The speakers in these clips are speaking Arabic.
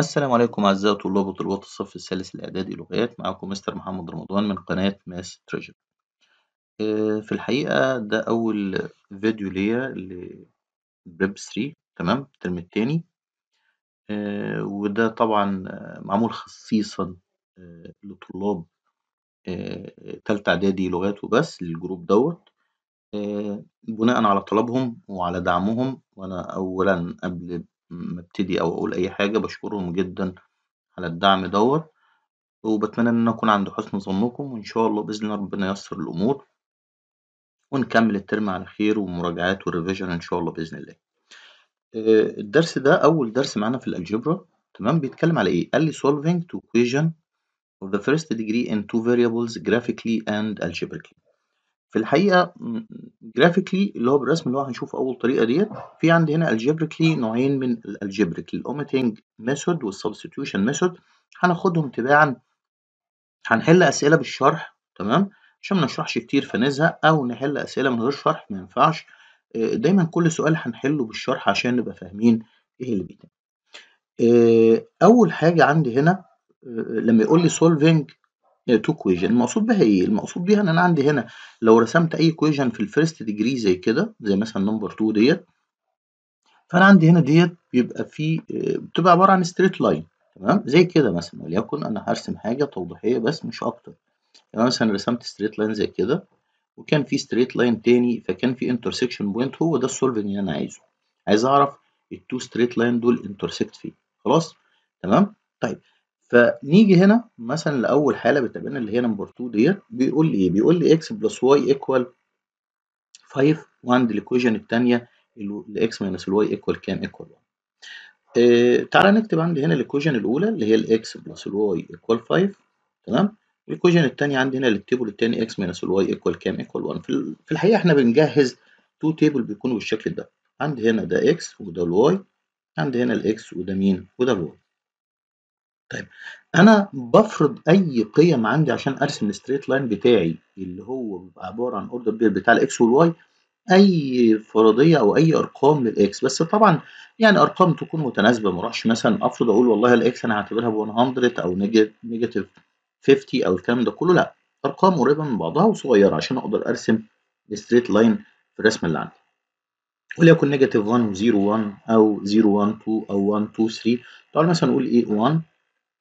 السلام عليكم أعزائي طلاب وطلبات الصف الثالث الإعدادي لغات معاكم مستر محمد رمضان من قناة ماس آه، تريجر في الحقيقة ده أول فيديو ليا لبريب 3 تمام الترم التاني آه، وده طبعا معمول خصيصا آه، لطلاب تالتة إعدادي لغات وبس للجروب دوت بناء على طلبهم وعلى دعمهم وأنا أولا قبل ما ابتدي أو أقول أي حاجة، بشكرهم جدًا على الدعم دوت وبتمنى إن أنا أكون عند حسن ظنكم، وإن شاء الله بإذن الله ربنا ييسر الأمور. ونكمل الترم على خير ومراجعات وريفيجن إن شاء الله بإذن الله. آه، الدرس ده أول درس معانا في الألجبرا تمام، بيتكلم على إيه؟ قال لي solving to equation of the first degree in two variables graphically and algebraically. في الحقيقة جرافيكلي اللي هو بالرسم اللي هو هنشوفه أول طريقة ديت في عندي هنا الجبريكلي نوعين من الالجبريك الأوميتنج ميثود والسبستيوشن ميثود هناخدهم تباعا هنحل أسئلة بالشرح تمام عشان ما نشرحش كتير فنزهق أو نحل أسئلة من غير شرح ما ينفعش آه، دايما كل سؤال هنحله بالشرح عشان نبقى فاهمين إيه اللي بيتم آه، أول حاجة عندي هنا آه، لما يقول لي سولفينج تو كويجن المقصود بها ايه المقصود بيها ان انا عندي هنا لو رسمت اي كويجن في الفيرست ديجري زي كده زي مثلا نمبر 2 ديت فانا عندي هنا ديت بيبقى في آه، بتبقى عباره عن ستريت لاين تمام زي كده مثلا وليكن انا هرسم حاجه توضيحيه بس مش اكتر يعني مثلا رسمت ستريت لاين زي كده وكان في ستريت لاين تاني فكان في انترسكشن بوينت هو ده السولفنج اللي انا عايزه عايز اعرف التو ستريت لاين دول انترسكت فين خلاص تمام طيب فنيجي هنا مثلا لاول حاله بتقابلنا اللي هي نمبر 2 ديت بيقول لي ايه؟ بيقول لي اكس بلس واي ايكوال 5 وعند الايكويشن الثانيه الاكس ماينس الواي ايكوال كام؟ ايكوال 1. إيه تعالى نكتب عندي هنا الايكويشن الاولى اللي هي الاكس بلس الواي ايكوال 5 تمام؟ الايكويشن الثانيه عندي هنا للتيبل الثاني اكس ماينس الواي ايكوال كام؟ ايكوال 1. في الحقيقه احنا بنجهز تو تيبل بيكونوا بالشكل ده. عندي هنا ده اكس وده الواي عندي هنا الاكس وده مين؟ وده الواي. طيب انا بفرض اي قيم عندي عشان ارسم الستريت لاين بتاعي اللي هو بيبقى عباره عن اوردر بير بتاع الاكس والواي اي فرضيه او اي ارقام للاكس بس طبعا يعني ارقام تكون متناسبه ما اروحش مثلا افرض اقول والله الاكس انا هعتبرها ب 100 او نيجاتيف 50 او الكلام ده كله لا ارقام قريبه من بعضها وصغيره عشان اقدر ارسم الستريت لاين في الرسمه اللي عندي وليكن نيجاتيف 1 و 0 1 او 0 1 2 او 1 2 3 تعال مثلا نقول ايه 1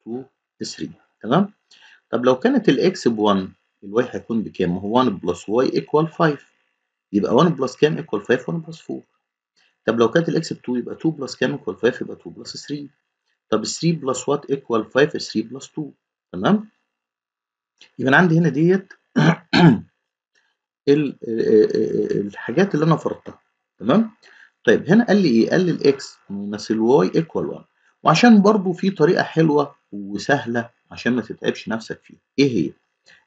2 3 تمام طب لو كانت الاكس ب1 الواي هيكون بكام؟ هو 1 بلس واي ايكوال 5 يبقى 1 بلس كام ايكوال 5 1 بلس 4 طب لو كانت الاكس ب2 يبقى 2 بلس كام ايكوال 5 يبقى 2 بلس 3 طب 3 بلس وات ايكوال 5 3 بلس 2 تمام يبقى انا عندي هنا ديت الحاجات اللي انا فرضتها تمام طيب هنا قال لي ايه قال لي الاكس ماينس الواي ايكوال 1 وعشان برضو في طريقه حلوه وسهله عشان ما تتعبش نفسك فيها ايه هي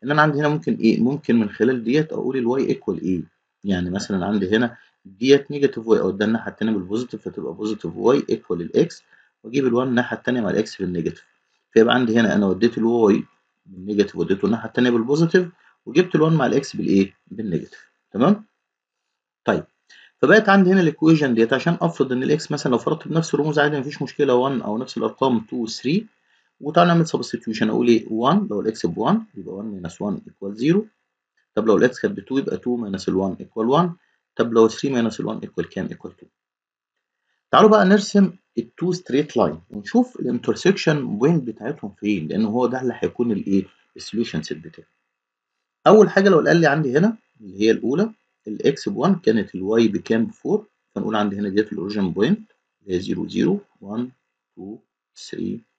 ان انا عندي هنا ممكن ايه ممكن من خلال ديت اقول الواي ايكوال ايه يعني مثلا عندي هنا ديت نيجاتيف واي او ده الناحيه الثانيه بالبوزيتيف فتبقى بوزيتيف واي ايكوال الاكس واجيب ال1 الناحيه الثانيه مع الاكس بالنيجاتيف فيبقى عندي هنا انا وديت الواي بالنيجاتيف وديته الناحيه الثانيه بالبوزيتيف وجبت ال1 مع الاكس بالايه بالنيجاتيف تمام طيب فبقت عندي هنا الايكويشن ديت عشان افرض ان الاكس مثلا لو فرضت بنفس الرموز عادي مفيش مشكله 1 او نفس الارقام 2 و 3 وتعالى نعمل سبستيوشن اقول ايه 1 لو الاكس ب 1 يبقى 1 ماينس 1 ايكوال 0 طب لو الاكس كانت ب 2 يبقى 2 ماينس ال 1 ايكوال 1 طب لو 3 ماينس ال 1 ايكوال كام ايكوال 2 تعالوا بقى نرسم التو ستريت لاين ونشوف الانترسكشن بوينت بتاعتهم فين لان هو ده اللي هيكون الايه السوليوشن سيت بتاعي اول حاجه لو قال لي عندي هنا اللي هي الاولى الاكس ب 1 كانت الواي بكام ب 4 فنقول عندي هنا ديت الاوريجن بوينت اللي هي 0 0 1 2 3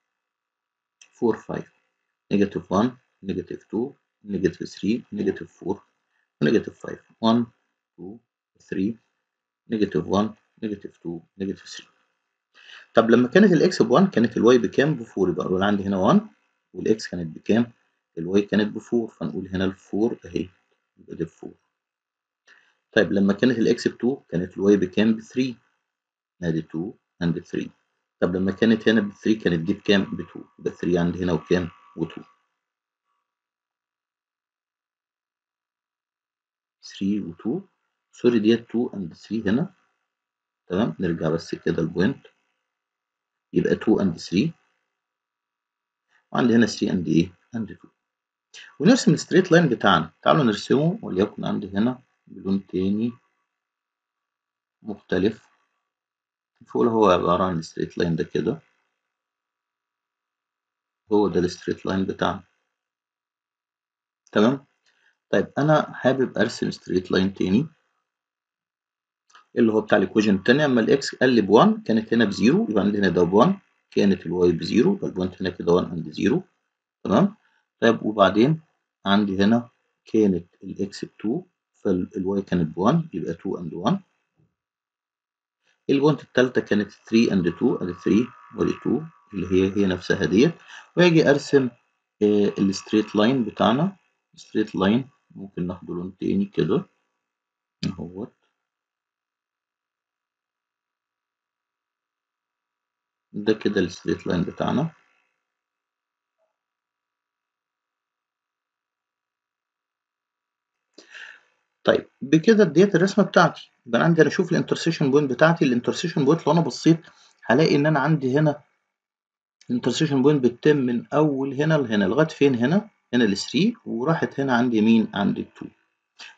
4 5 negative 1 negative 2 negative 3 negative 4 negative 5 1 2 3 negative 1 negative 2 negative 3 طب لما كانت الاكس ب 1 كانت الواي بكام ب 4 يبقى نقول عندي هنا 1 والاكس كانت بكام الواي كانت ب 4 فنقول هنا ال 4 اهي يبقى دي 4 طيب لما كانت الاكس ب 2 كانت الواي بكام ب 3 ادي 2 and 3 طب لما كانت هنا ب 3 كانت دي بكام؟ ب 2 يبقى 3 عند هنا وكام؟ و 2 3 و 2 سوري ديت 2 اند 3 هنا تمام نرجع بس كده البوينت يبقى 2 اند 3 وعند هنا 3 اند ايه؟ اند 2 ونرسم الستريت لاين بتاعنا تعالوا نرسمه وليكن عند هنا بلون تاني مختلف فول هو عبارة عن الستريت لاين ده كده هو ده الستريت لاين بتاعنا تمام طيب أنا حابب أرسم ستريت لاين تاني اللي هو بتاع الإيكويشن التانية أما الإكس ب 1 كانت هنا بزيرو يبقى عندنا ده ب1 كانت الواي بزيرو يبقى البوينت هنا كده 1 عند زيرو تمام طيب وبعدين عندي هنا كانت الإكس ب2 فالواي كانت ب1 يبقى 2 عند 1 البونت الثالثة كانت 3 and 2 ادي 3 ودي 2 اللي هي هي نفسها ديت واجي ارسم آه، الستريت لاين بتاعنا ستريت لاين ممكن ناخده لون تاني كده اهوت ده كده الستريت لاين بتاعنا طيب بكده اديت الرسمه بتاعتي يبقى انا عندي انا اشوف الانترسيشن بوينت بتاعتي الانترسيشن بوينت لو انا بصيت هلاقي ان انا عندي هنا الانترسيشن بوينت بتتم من اول هنا لهنا لغايه فين هنا هنا ال 3 وراحت هنا عندي مين عند ال 2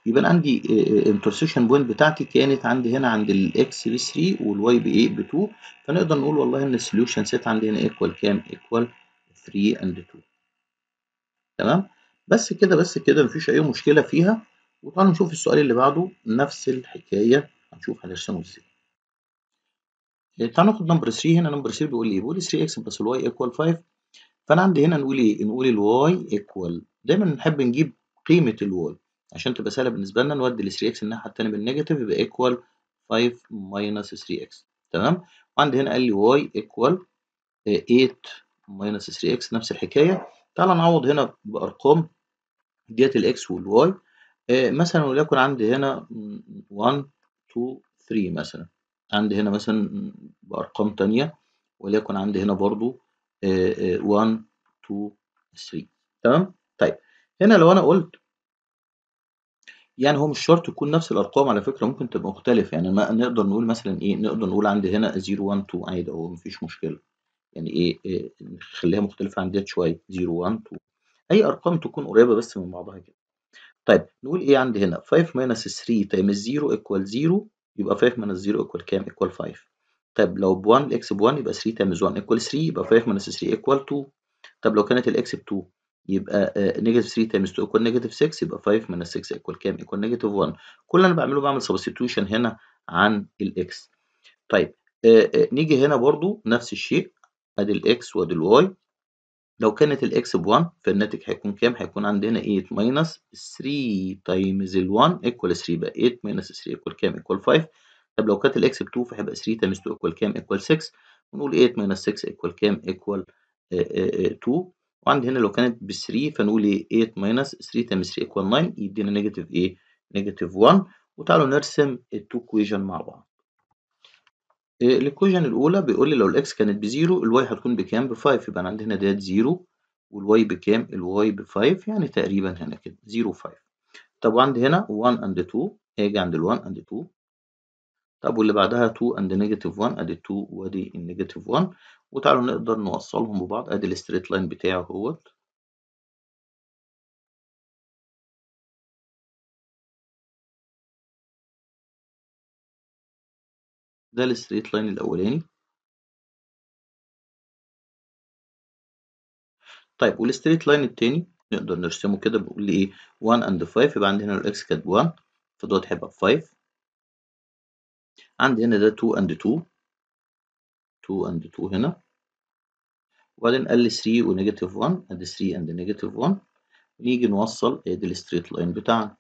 يبقى انا عندي آه، آه، الانترسيشن بوينت بتاعتي كانت عندي هنا عند الاكس ب 3 والواي ب 8 ب 2 فنقدر نقول والله ان السوليوشن سيت عندي هنا ايكوال كام ايكوال 3 اند 2 تمام بس كده بس كده مفيش اي مشكله فيها وتعالوا نشوف السؤال اللي بعده نفس الحكاية هنشوف هنرسمه ازاي إيه، تعالوا ناخد نمبر 3 هنا نمبر 3 بيقول لي إيه؟ بيقول لي 3 x بلس الواي ايكوال 5 فانا عندي هنا نقول ايه نقول الواي ايكوال دايما نحب نجيب قيمة الواي عشان تبقى سهلة بالنسبة لنا نودي ال 3 x الناحية التانية بالنيجاتيف يبقى ايكوال 5 ماينس 3 x تمام وعندي هنا قال لي واي ايكوال 8 ماينس 3 x نفس الحكاية تعالى نعوض هنا بأرقام ديت الاكس والواي آه، مثلًا وليكن عندي هنا 1، 2، 3 مثلًا، عندي هنا مثلًا بأرقام تانية وليكن عندي هنا برضه 1، 2، 3 تمام؟ طيب هنا لو أنا قُلت يعني هو مش شرط يكون نفس الأرقام على فكرة ممكن تبقى مختلفة، يعني ما نقدر نقول مثلًا إيه، نقدر نقول عندي هنا 0، 1، 2 عادي أهو مفيش مشكلة، يعني إيه، آه، نخلّيها مختلفة عن ديت شوية 0، 1، 2 أي أرقام تكون قريبة بس من بعضها كده. طيب نقول ايه عندي هنا 5 minus 3 times 0 equal 0 يبقى 5 minus 0 equal كام equal 5 طيب لو ب 1 الاكس ب 1 يبقى 3 times 1 equal 3 يبقى 5 minus 3 equal 2 طب لو كانت الاكس ب 2 يبقى نيجاتيف 3 تايمز 2 ايكوال نيجاتيف 6 يبقى 5 ماينس 6 ايكوال كام؟ ايكوال نيجاتيف 1 كل اللي انا بعمله بعمل سبستيتيوشن هنا عن الاكس طيب آآ آه، آآ آه، نيجي هنا برضو نفس الشيء ادي الاكس وادي الواي لو كانت الاكس ب1 فالناتج هيكون كام؟ هيكون عندنا 8 ماينس 3 تايمز ال1 ايكوال 3 بقى 8 ماينس 3 ايكوال كام؟ ايكوال 5 طب لو كانت الاكس ب2 فهيبقى 3 تايمز 2 ايكوال كام؟ ايكوال 6 ونقول 8 ماينس 6 ايكوال كام؟ ايكوال آه، آه، 2 آه، وعند هنا لو كانت ب 3 فنقول ايه 8 ماينس 3 تايمز 3 ايكوال 9 يدينا نيجاتيف ايه؟ نيجاتيف 1 وتعالوا نرسم التو كويجن مع بعض إيه، الإيكويشن الأولى بيقول لي لو الإكس كانت بزيرو الواي هتكون بكام؟ ب5 يبقى أنا عندي هنا ديت زيرو والواي بكام؟ الواي ب5 يعني تقريبا هنا كده زيرو 5 طب وعندي هنا 1 أند 2 آجي عند ال 1 أند 2 طب واللي بعدها 2 أند نيجاتيف 1 أدي 2 وأدي النيجاتيف 1 وتعالوا نقدر نوصلهم ببعض أدي الستريت لاين بتاعه اهوت ده الستريت لاين الأولاني طيب والستريت لاين التاني نقدر نرسمه كده بيقول لي ايه 1 اند 5 يبقى عندي هنا الاكس كانت 1 فدوت هيبقى 5 عندي هنا ده 2 اند 2 2 اند 2 هنا وبعدين لي 3 ونيجاتيف 1 ادي 3 اند نيجاتيف 1 نيجي نوصل ادي الستريت لاين بتاعنا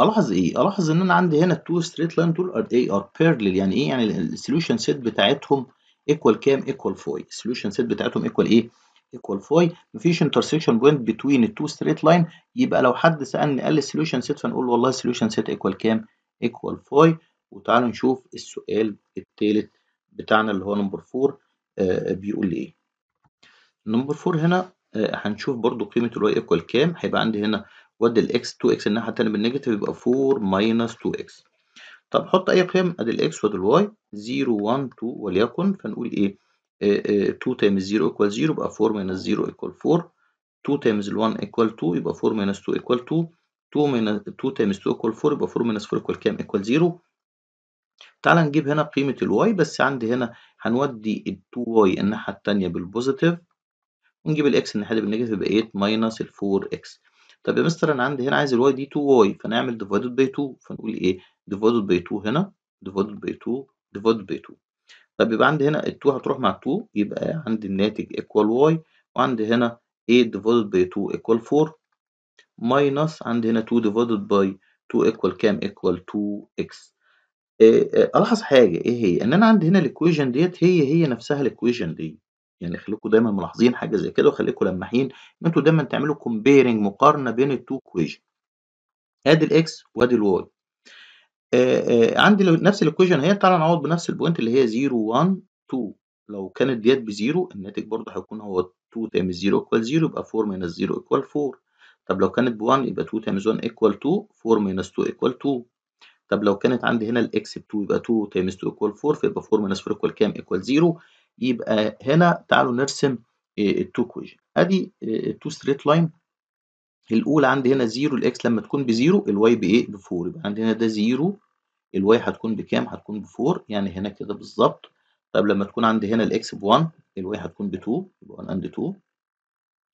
ألاحظ إيه؟ ألاحظ إن أنا عندي هنا التو ستريت لاين دول ار اي ار بيرلل يعني إيه؟ يعني السوليوشن سيت بتاعتهم ايكوال كام؟ ايكوال فاي، السوليوشن سيت بتاعتهم ايكوال إيه؟ ايكوال فاي، مفيش انترسيكشن بوينت بتوين التو ستريت لاين، يبقى لو حد سألني قال لي السوليوشن سيت فنقول له والله السوليوشن سيت ايكوال كام؟ ايكوال فاي، وتعالوا نشوف السؤال الثالث بتاعنا اللي هو نمبر 4 آه،, آه بيقول إيه؟ نمبر 4 هنا آه هنشوف برضو قيمة الواي ايكوال كام؟ هيبقى عندي هنا وادي الاكس 2 اكس الناحيه الثانيه بالنيجاتيف يبقى 4 ماينس 2 اكس طب حط اي قيم ادي الاكس وادي الواي 0 1 2 وليكن فنقول ايه 2 تايمز 0 ايكوال 0 يبقى 4 ماينس 0 ايكوال 4 2 تايمز 1 ايكوال 2 يبقى 4 ماينس 2 ايكوال 2 2 2 تايمز 2 ايكوال 4 يبقى 4 ماينس 4 ايكوال كام ايكوال 0 تعالى نجيب هنا قيمة y بس عندي هنا هنودي ال 2 y الناحية التانية بالبوزيتيف ونجيب x الناحية التانية بالنيجاتيف يبقى 8 ماينس ال 4 x طب يا مستر أنا عندي هنا عايز الواي دي 2 واي فنعمل ديفايدد باي 2 فنقول إيه ديفايدد باي 2 هنا ديفايدد باي 2 ديفايدد باي 2 طب يبقى عندي هنا ال 2 هتروح مع 2 يبقى عندي الناتج ايكوال واي وعندي هنا a ديفايدد باي 2 ايكوال 4 ماينص عندي هنا 2 ديفايدد باي 2 ايكوال كام ايكوال 2x آه، آه، ألاحظ حاجة إيه هي؟ إن أنا عندي هنا الايكويشن ديت هي هي نفسها الايكويشن دي يعني خليكم دايما ملاحظين حاجه زي كده وخليكم لمحين ان انتوا دايما تعملوا كومبيرنج مقارنه بين التو كويجن ادي الاكس وادي الواي آه، آه، عندي نفس الكويجن هي تعالى نعوض بنفس البوينت اللي هي 0 1 2 لو كانت ديت بزيرو الناتج برضه هيكون هو 2 تايمز 0 ايكوال 0 يبقى 4 ماينس 0 ايكوال 4 طب لو كانت ب 1 يبقى 2 تايمز 1 ايكوال 2 4 ماينس 2 ايكوال 2 طب لو كانت عندي هنا الاكس ب 2 يبقى 2 تايمز 2 ايكوال 4 فيبقى 4 ماينس 4 ايكوال كام؟ ايكوال 0 يبقى هنا تعالوا نرسم آه، التو كويجن ادي آه، التو ستريت لاين الاولى عندي هنا زيرو الاكس لما تكون بزيرو الواي بايه بفور يبقى عندي هنا ده زيرو الواي هتكون بكام هتكون بفور يعني هنا كده بالظبط طب لما تكون عندي هنا الاكس ب1 الواي هتكون ب2 يبقى 1 اند 2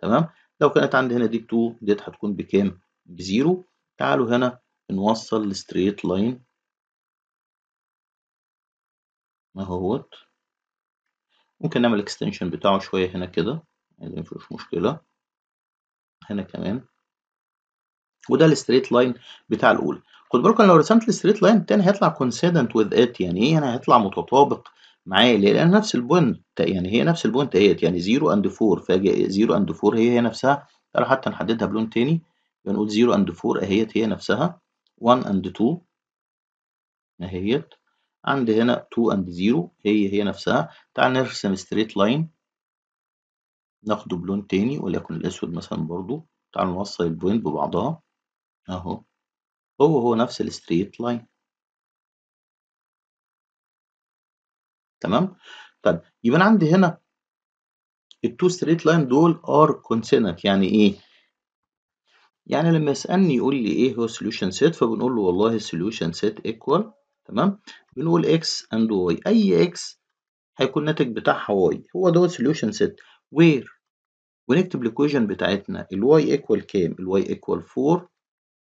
تمام لو كانت عندي هنا دي 2 ديت هتكون بكام بزيرو تعالوا هنا نوصل الستريت لاين اهوت ممكن نعمل الاكستنشن بتاعه شوية هنا كده يعني مفيش مشكلة هنا كمان وده الستريت لاين بتاع الاولى خد بالكم لو رسمت الستريت لاين التاني هيطلع كونسيدنت وذ ات يعني ايه هنا يعني هيطلع متطابق معايا ليه؟ لان نفس البوينت يعني هي نفس البوينت اهيت يعني 0 اند 4 فاجئ 0 اند 4 هي هي نفسها تعالوا حتى نحددها بلون تاني بنقول 0 اند 4 اهيت هي نفسها 1 اند 2 اهيت عندي هنا 2 اند 0 هي هي نفسها تعال نرسم ستريت لاين ناخده بلون تاني وليكن الاسود مثلا برضو تعال نوصل البوينت ببعضها اهو هو هو نفس الستريت لاين تمام طيب يبقى انا عندي هنا التو ستريت لاين دول ار كونسينت يعني ايه يعني لما يسالني يقول لي ايه هو سوليوشن سيت فبنقول له والله السوليوشن سيت ايكوال تمام بنقول اكس اند واي اي اكس هيكون الناتج بتاعها واي هو دوت سوليوشن سيت وير ونكتب الايكويشن بتاعتنا الواي ايكوال كام الواي ايكوال 4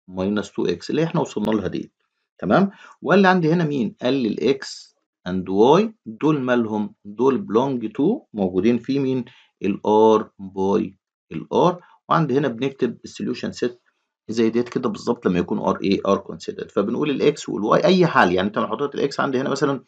ماينس 2 اكس اللي احنا وصلنا لها دي تمام واللي عندي هنا مين قال لي الاكس اند واي دول مالهم دول بلونج تو موجودين في مين الار باي الار وعندي هنا بنكتب السوليوشن سيت زي ديت كده بالظبط لما يكون ار ايه ار كونسيدر فبنقول الاكس والواي اي حال يعني انت لو حطيت الاكس عندي هنا مثلا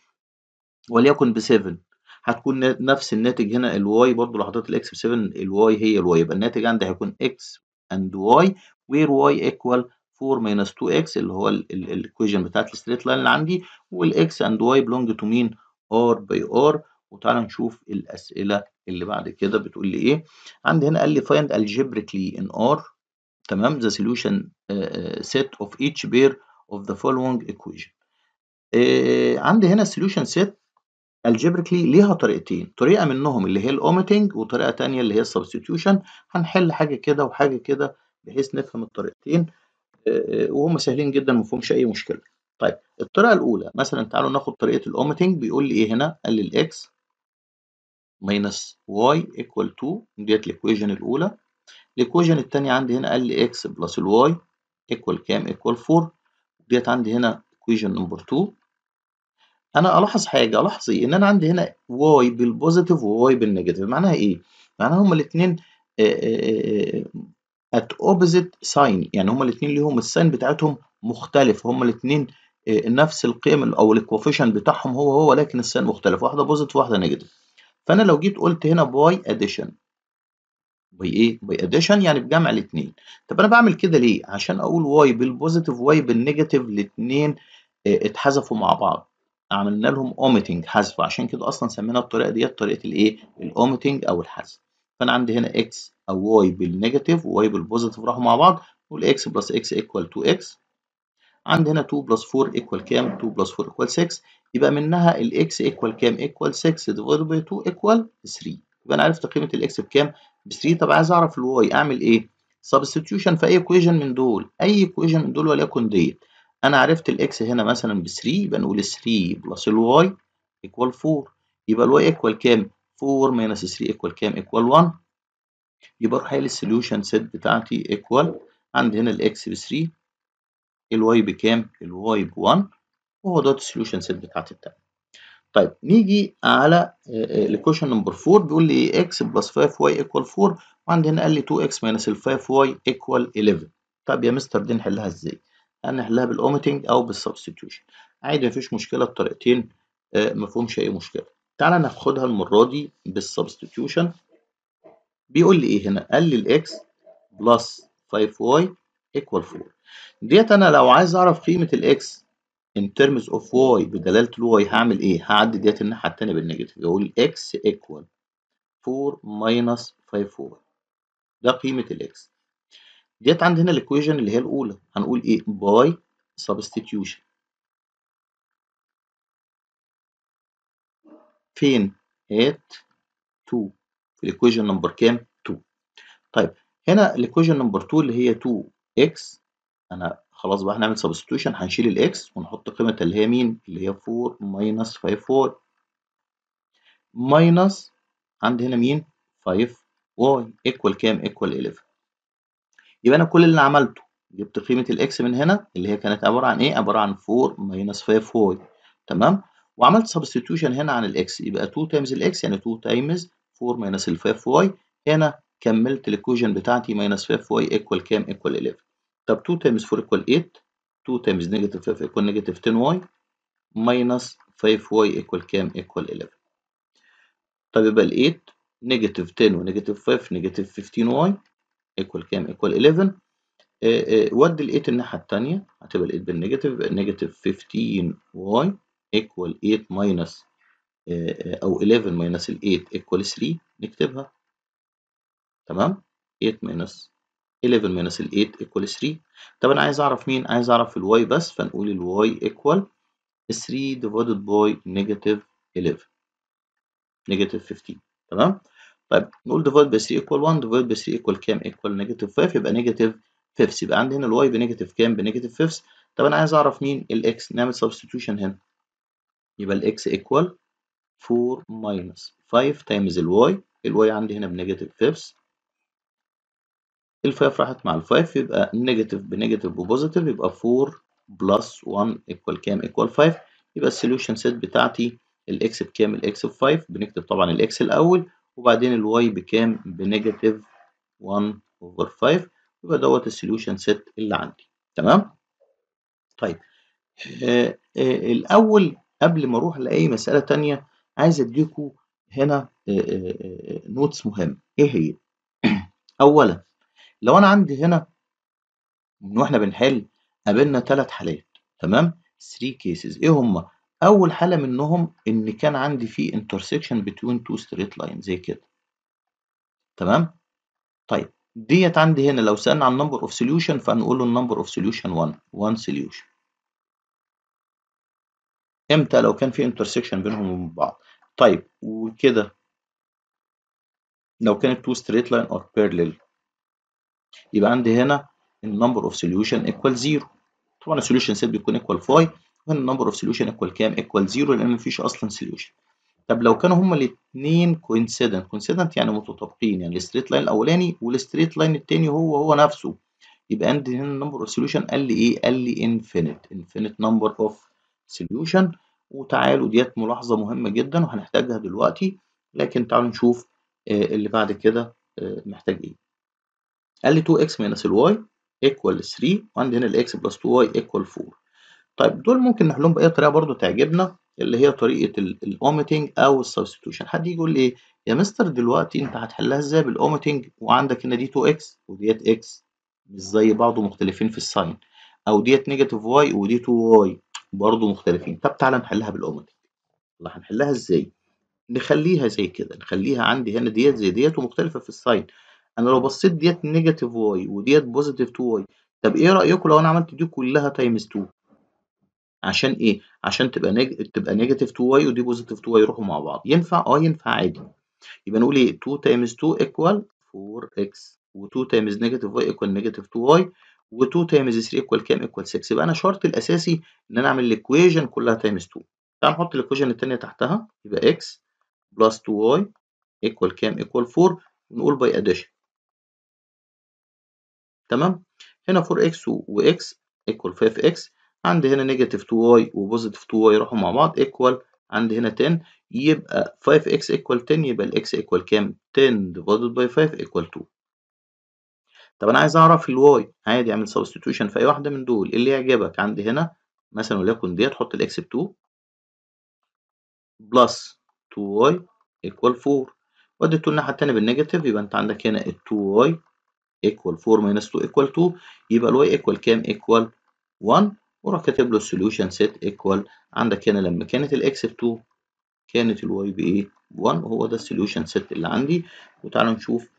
وليكن ب 7 هتكون نفس الناتج هنا الواي برضو لو حطيت الاكس ب 7 الواي هي الواي يبقى الناتج عندي هيكون اكس اند واي وير واي ايكوال 4 ماينس 2 اكس اللي هو الايكويشن بتاعت الستريت لاين اللي عندي والاكس اند واي بلونج تو مين ار باي ار وتعالى نشوف الاسئله اللي بعد كده بتقول لي ايه عندي هنا قال لي فايند الجبريكلي ان ار تمام the solution آه، آه، set of each pair of the following equation آه، عندي هنا solution set algebraically ليها طريقتين طريقه منهم اللي هي الاوميتنج وطريقه تانية اللي هي السبستيتيوشن هنحل حاجه كده وحاجه كده بحيث نفهم الطريقتين وهم سهلين جدا ما فيهمش اي مشكله طيب الطريقه الاولى مثلا تعالوا ناخد طريقه الاوميتنج بيقول لي ايه هنا قال لي الاكس ماينس واي ايكوال تو ديت الايكويشن الاولى الإيكويشن التانية عندي هنا قال لي إكس بلس الواي إيكوال كام؟ إيكوال 4 ديت عندي هنا إيكويشن نمبر 2 أنا ألاحظ حاجة ألاحظ إيه؟ إن أنا عندي هنا واي بالبوزيتيف وواي بالنيجاتيف معناها إيه؟ معناها هما الاتنين ات اوبزيت ساين يعني هما الاثنين ليهم الساين بتاعتهم مختلف هما الاثنين آه، نفس القيم او الكوفيشن بتاعهم هو هو لكن الساين مختلف واحده بوزيتيف وواحده نيجاتيف فانا لو جيت قلت هنا باي اديشن بايه اديشن يعني بجمع الاثنين طب انا بعمل كده ليه عشان اقول واي بالبوزيتيف واي بالنيجاتيف الاثنين آه، اتحذفوا مع بعض عملنا لهم اوميتنج حذف عشان كده اصلا سمينا الطريقه ديت طريقه الايه الاوميتنج او الحذف فانا عندي هنا اكس او واي بالنيجاتيف وواي بالبوزيتيف راحوا مع بعض والاكس بلس اكس ايكوال 2 اكس عندي هنا 2 بلس 4 ايكوال كام 2 بلس 4 ايكوال 6 يبقى منها الاكس ايكوال كام ايكوال 6 ديفايد باي 2 ايكوال 3 يبقى انا عرفت قيمه الاكس بكام ب 3 طب عايز اعرف الواي اعمل ايه سبستيوشن في اي ايكويشن من دول اي ايكويشن من دول وليكن ديت انا عرفت الاكس هنا مثلا ب 3 يبقى نقول 3 بلس الواي ايكوال 4 يبقى الواي ايكوال كام 4 ماينس 3 ايكوال كام ايكوال 1 يبقى اروح قايل السوليوشن سيت بتاعتي ايكوال عندي هنا الاكس ب 3 الواي بكام الواي ب 1 وهو دوت السوليوشن سيت بتاعتي التانية طيب نيجي على الكوشن نمبر 4 بيقول لي اكس بلس 5 واي ايكوال 4 وعندي هنا قال لي 2 اكس ماينس 5 واي ايكوال 11 طب يا مستر دي نحلها ازاي؟ هنحلها بالاوميتنج او بالسبستيوشن عادي مفيش مشكله الطريقتين آه، مفهومش اي مشكله تعالى ناخدها المره دي بالسبستيوشن بيقول لي ايه هنا؟ قال لي الاكس بلس 5 واي ايكوال 4 ديت انا لو عايز اعرف قيمه الاكس in terms of y بدلالة الواي هعمل ايه؟ هعدي ديت الناحية التانية بالنيجاتيف اقول x equal 4 minus 5 y ده قيمة الاكس ديت عندنا الايكويجن اللي هي الأولى هنقول ايه؟ by substitution فين؟ at 2 في الايكويجن نمبر كام؟ 2 طيب هنا الايكويجن نمبر 2 اللي هي 2 x انا خلاص بقى هنعمل سبستيوشن هنشيل الاكس ونحط قيمة اللي هي مين اللي هي 4 ماينس 5 4 ماينس عندي هنا مين 5 واي ايكوال كام ايكوال 11 يبقى انا كل اللي عملته جبت قيمة الاكس من هنا اللي هي كانت عبارة عن ايه عبارة عن 4 ماينس 5 واي تمام وعملت سبستيوشن هنا عن الاكس يبقى 2 تايمز الاكس يعني 2 تايمز 4 ماينس 5 واي هنا كملت الايكويشن بتاعتي ماينس 5 واي ايكوال كام ايكوال 11 طب 2 تايمز 4 ايكوال 8 2 تايمز نيجاتيف 5 ايكوال نيجاتيف 10y ماينس 5y ايكوال كام ايكوال 11 طب يبقى آه، آه، ال 8 نيجاتيف 10 ونيجاتيف 5 نيجاتيف 15y ايكوال كام ايكوال 11 ودي ال 8 الناحيه التانية هتبقى ال 8 بالنيجاتيف يبقى نيجاتيف 15y ايكوال 8 ماينس او 11 ماينس ال 8 ايكوال 3 نكتبها تمام 8 ماينس 11 minus 8 equal 3 طب انا عايز اعرف مين عايز اعرف الواي بس فنقول الواي equal 3 divided by negative 11 negative 15 تمام طيب نقول divided by 3 equal 1 divided by 3 equal كام equal negative 5 يبقى negative 5 يبقى عندي هنا الواي بنيجاتيف كام بنيجاتيف 5 طب انا عايز اعرف مين الاكس نعمل substitution هنا يبقى الاكس equal 4 minus 5 times الواي الواي عندي هنا بنيجاتيف 5 ال5 راحت مع ال5 يبقى نيجاتيف بنيجاتيف وبوزيتيف يبقى 4 بلس 1 ايكوال كام ايكوال 5 يبقى السوليوشن سيت بتاعتي الاكس بكام الاكس ب 5 بنكتب طبعا الاكس الاول وبعدين الواي بكام بنيجاتيف 1 اوفر 5 يبقى دوت السوليوشن سيت اللي عندي تمام طيب آآ آه، آآ آه، الاول قبل ما اروح لاي مساله ثانيه عايز اديكم هنا آآ آه، نوتس مهم ايه هي اولا لو انا عندي هنا واحنا بنحل قابلنا ثلاث حالات تمام 3 كيسز ايه هما اول حاله منهم ان كان عندي في انترسكشن بتوين تو ستريت لاين زي كده تمام طيب ديت عندي هنا لو سالنا عن نمبر اوف سوليوشن فهنقول له النمبر اوف سوليوشن 1 1 سوليوشن امتى لو كان في انترسكشن بينهم وبين بعض طيب وكده لو كانت تو ستريت لاين اور بيرلل يبقى عندي هنا النمبر اوف سوليوشن ايكوال زيرو طبعا السوليوشن سيت بيكون ايكوال فاي وهنا النمبر اوف سوليوشن ايكوال كام ايكوال زيرو لان مفيش اصلا سوليوشن طب لو كانوا هما الاثنين كوينسيدنت كوينسيدنت يعني متطابقين يعني الستريت لاين الاولاني والستريت لاين الثاني هو هو نفسه يبقى عندي هنا النمبر اوف سوليوشن قال لي ايه قال لي انفينيت انفينيت نمبر اوف سوليوشن وتعالوا ديت ملاحظه مهمه جدا وهنحتاجها دلوقتي لكن تعالوا نشوف آه، اللي بعد كده آه، محتاج ايه قال لي 2x ماينس الواي ايكوال 3 وعندي هنا الاكس بلس 2y ايكوال 4 طيب دول ممكن نحلهم باي طريقه برضو تعجبنا اللي هي طريقه الاوميتنج او السبستيوشن حد يجي يقول لي يا مستر دلوقتي انت هتحلها ازاي بالاوميتنج وعندك هنا دي 2x وديت x مش زي بعض مختلفين في الساين او ديت نيجاتيف y ودي 2y برضو مختلفين طب تعالى نحلها بالاوميتنج الله هنحلها ازاي نخليها زي كده نخليها عندي هنا ديت زي ديت ومختلفه في الساين انا لو بصيت ديت نيجاتيف واي وديت بوزيتيف 2 واي طب ايه رايكم لو انا عملت دي كلها تايمز 2 عشان ايه عشان تبقى نيج... تبقى نيجاتيف 2 واي ودي بوزيتيف 2 واي يروحوا مع بعض ينفع اه ينفع عادي يبقى نقول ايه 2 تايمز 2 ايكوال 4 اكس و2 تايمز نيجاتيف واي ايكوال نيجاتيف 2 واي و2 تايمز 3 ايكوال كام ايكوال 6 يبقى انا شرطي الاساسي ان انا اعمل الايكويشن كلها تايمز 2 تعال نحط الايكويشن الثانيه تحتها يبقى اكس بلس 2 واي ايكوال كام ايكوال 4 ونقول باي اديشن تمام هنا 4x x equal 5x عند هنا نيجاتيف 2y وبوزيتيف 2y يروحوا مع بعض equal عند هنا 10 يبقى 5x equal 10 يبقى الاكس equal كام 10 divided by 5 equal 2 طب انا عايز اعرف الواي عادي اعمل substitution في اي واحده من دول إيه اللي يعجبك عند هنا مثلا وليكن دي تحط الاكس ب 2 بلس 2y equal 4 ودي الناحيه التانيه بالنيجاتيف يبقى انت عندك هنا 2y equal 4 minus 2 equal 2 يبقى الواي equal كام equal 1 وراح كاتب له السوليوشن سيت equal عندك هنا لما كانت الاكس ب 2 كانت الواي بايه 1 وهو ده السوليوشن سيت اللي عندي وتعالوا نشوف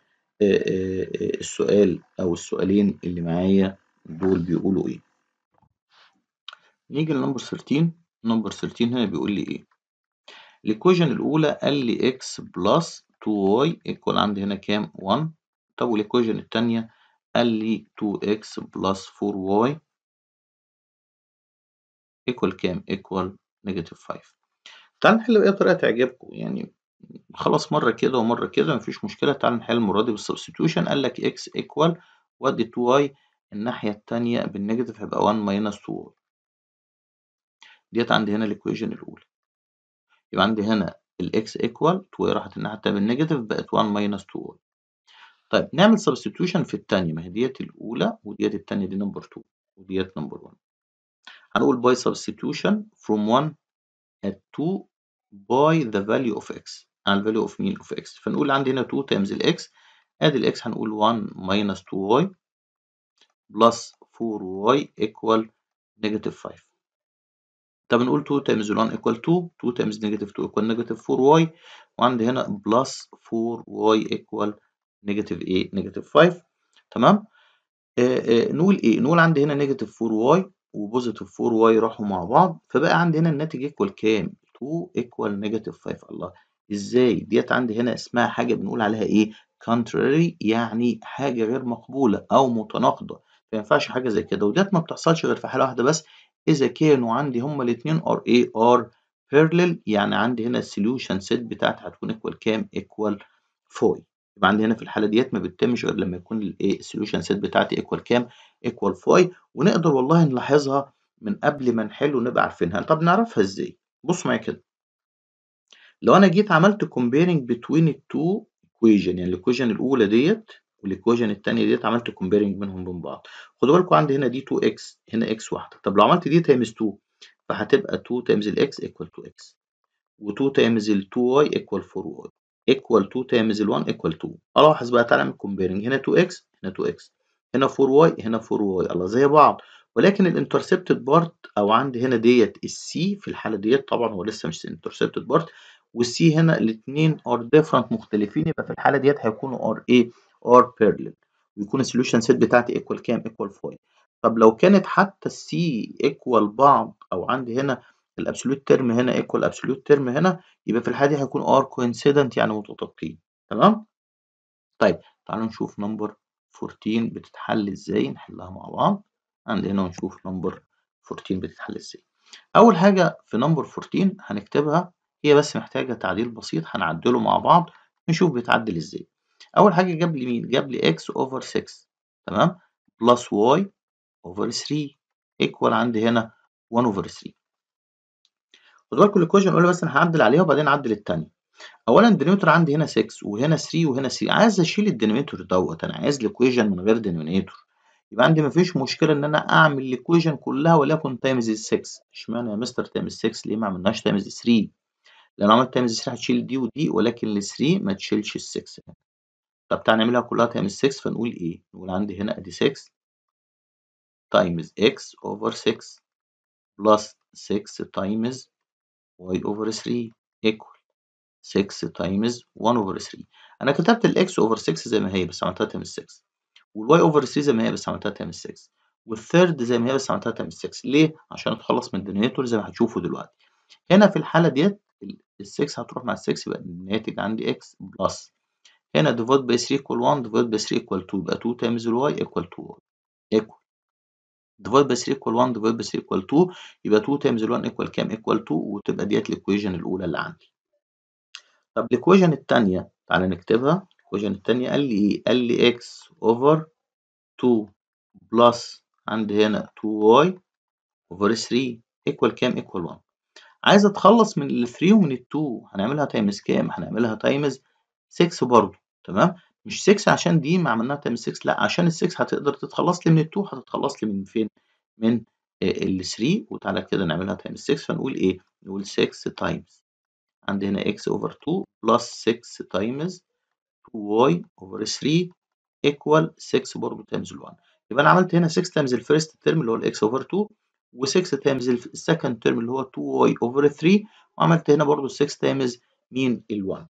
آه، آه، آه، السؤال او السؤالين اللي معايا دول بيقولوا ايه نيجي لنمبر 13 نمبر 13 هنا بيقول لي ايه الايكويشن الاولى قال لي x بلس 2y ايكوال عندي هنا كام 1 طب والإيكويجن التانية قال لي 2x plus 4y equal كام؟ equal نيجاتيف 5 تعال نحل بأي طريقة تعجبكم يعني خلاص مرة كده ومرة كده مفيش مشكلة تعال نحل المرة دي بالسبستيوشن قال لك x equal وادي 2y الناحية التانية بالنيجاتيف هيبقى 1 ماينس 2y ديت عندي هنا الإيكويجن الأولى يبقى عندي هنا الـ x ايكوال 2y راحت الناحية التانية بالنيجاتيف بقت 1 ماينس 2y طيب نعمل سبستيوشن في الثانيه ما هي ديت الاولى وديت الثانيه دي نمبر 2 وديت نمبر 1 هنقول باي سبستيوشن فروم 1 ات 2 باي ذا فاليو اوف اكس على الفاليو اوف مين اوف اكس فنقول عندي هنا 2 تايمز الاكس ادي الاكس هنقول 1 ماينس 2 واي بلس 4 واي ايكوال نيجاتيف 5 طب نقول 2 تايمز 1 ايكوال 2 2 تايمز نيجاتيف 2 ايكوال نيجاتيف 4 واي وعندي هنا بلس 4 واي ايكوال نيجاتيف ايه نيجاتيف 5 تمام آه، آه، نقول ايه نقول عندي هنا نيجاتيف 4 واي وبوزيتيف 4 واي راحوا مع بعض فبقى عندي هنا الناتج ايكوال كام 2 ايكوال نيجاتيف 5 الله ازاي ديت عندي هنا اسمها حاجه بنقول عليها ايه كونتراري يعني حاجه غير مقبوله او متناقضه ما ينفعش حاجه زي كده وديت ما بتحصلش غير في حاله واحده بس اذا كانوا عندي هما الاثنين ار اي ار بيرلل يعني عندي هنا السوليوشن سيت بتاعتي هتكون ايكوال كام ايكوال 4 يبقى عندي هنا في الحاله ديت ما بتتمش غير لما يكون الايه السوليوشن سيت بتاعتي ايكوال كام ايكوال فاي ونقدر والله نلاحظها من قبل ما نحل ونبقى عارفينها طب نعرفها ازاي بص معايا كده لو انا جيت عملت كومبيرنج بتوين التو كويجن يعني الكويجن الاولى ديت والكويجن الثانيه ديت عملت كومبيرنج بينهم بين بعض خدوا بالكم عندي هنا دي 2 اكس هنا اكس واحده طب لو عملت دي تايمز 2 فهتبقى 2 تايمز الاكس ايكوال 2 اكس و2 تايمز ال 2 y ايكوال 4 y equal to تلامز ال 1 equal to الاحظ بقى تعالى من comparing هنا 2x هنا 2x هنا 4y هنا 4y الله زي بعض ولكن الانترسبتد بارت او عندي هنا ديت السي في الحاله ديت طبعا هو لسه مش انترسبتد بارت والسي هنا الاثنين ار ديفرنت مختلفين يبقى في الحاله ديت هيكونوا ار ايه ار بيرلل ويكون السوليوشن سيت بتاعتي ايكوال كام ايكوال 5 طب لو كانت حتى السي ايكوال بعض او عندي هنا الابسولوت تيرم هنا ايكوال ابسولوت تيرم هنا يبقى في الحالة دي هيكون ار كوينسيدنت يعني متطابقين تمام؟ طيب تعالوا نشوف نمبر 14 بتتحل ازاي نحلها مع بعض عند هنا ونشوف نمبر 14 بتتحل ازاي أول حاجة في نمبر 14 هنكتبها هي بس محتاجة تعديل بسيط هنعدله مع بعض نشوف بيتعدل ازاي أول حاجة جاب لي مين؟ جاب لي x over 6 تمام؟ بلس y over 3 ايكوال عندي هنا 1 over 3 خد بالكوا الايكويشن له بس انا هعدل عليها وبعدين اعدل الثانيه اولا الدينوميتور عندي هنا 6 وهنا 3 وهنا 3 عايز اشيل الدينوميتور دوت انا عايز الايكويشن من غير دينوميتور يبقى عندي مفيش مشكله ان انا اعمل الايكويشن كلها وليكن تايمز 6 اشمعنى يا مستر تايمز 6 ليه ما عملناش تايمز 3 لو عملت تايمز 3 هتشيل دي ودي ولكن ال 3 ما تشيلش ال 6 طب تعالى نعملها كلها تايمز 6 فنقول ايه نقول عندي هنا ادي 6 تايمز اكس اوفر 6 بلس 6 تايمز y over 3 equal 6 times 1 over 3 انا كتبت x over 6 زي ما هي بس عملتها times 6 y over 3 زي ما هي بس عملتها times 6 third زي ما هي بس عملتها times 6 ليه عشان اتخلص من الدنيتور زي ما هتشوفوا دلوقتي هنا في الحاله ديت ال 6 هتروح مع ال 6 يبقى الناتج عندي x بلس هنا divide by 3 equal 1 divide by 3 equal 2 يبقى 2 times y equal 2 equal ديفايد by 3 equal 1 ديفايد by 3 equal 2 يبقى 2 تايمز 1 equal كام equal 2 وتبقى ديت الايكويجن الاولى اللي عندي طب الايكويجن الثانيه تعالى نكتبها الايكويجن الثانيه قال لي ايه قال لي x over 2 بلس عندي هنا 2 y over 3 equal كام equal 1 عايز اتخلص من ال 3 ومن ال 2 هنعملها تايمز كام هنعملها تايمز 6 برضه تمام مش 6 عشان دي ما عملناها تايم 6 لا عشان ال 6 هتقدر تتخلص لي من ال 2 هتتخلص لي من فين؟ من آه، ال 3 وتعالى كده نعملها تايم 6 فنقول ايه؟ نقول 6 تايمز عندي هنا x over 2 plus 6 times 2y over 3 equal 6 برضه times 1 يبقى انا عملت هنا 6 times الفيرست ترم اللي هو ال x over 2 و6 times السكند ترم اللي هو 2y over 3 وعملت هنا برضه 6 times مين ال 1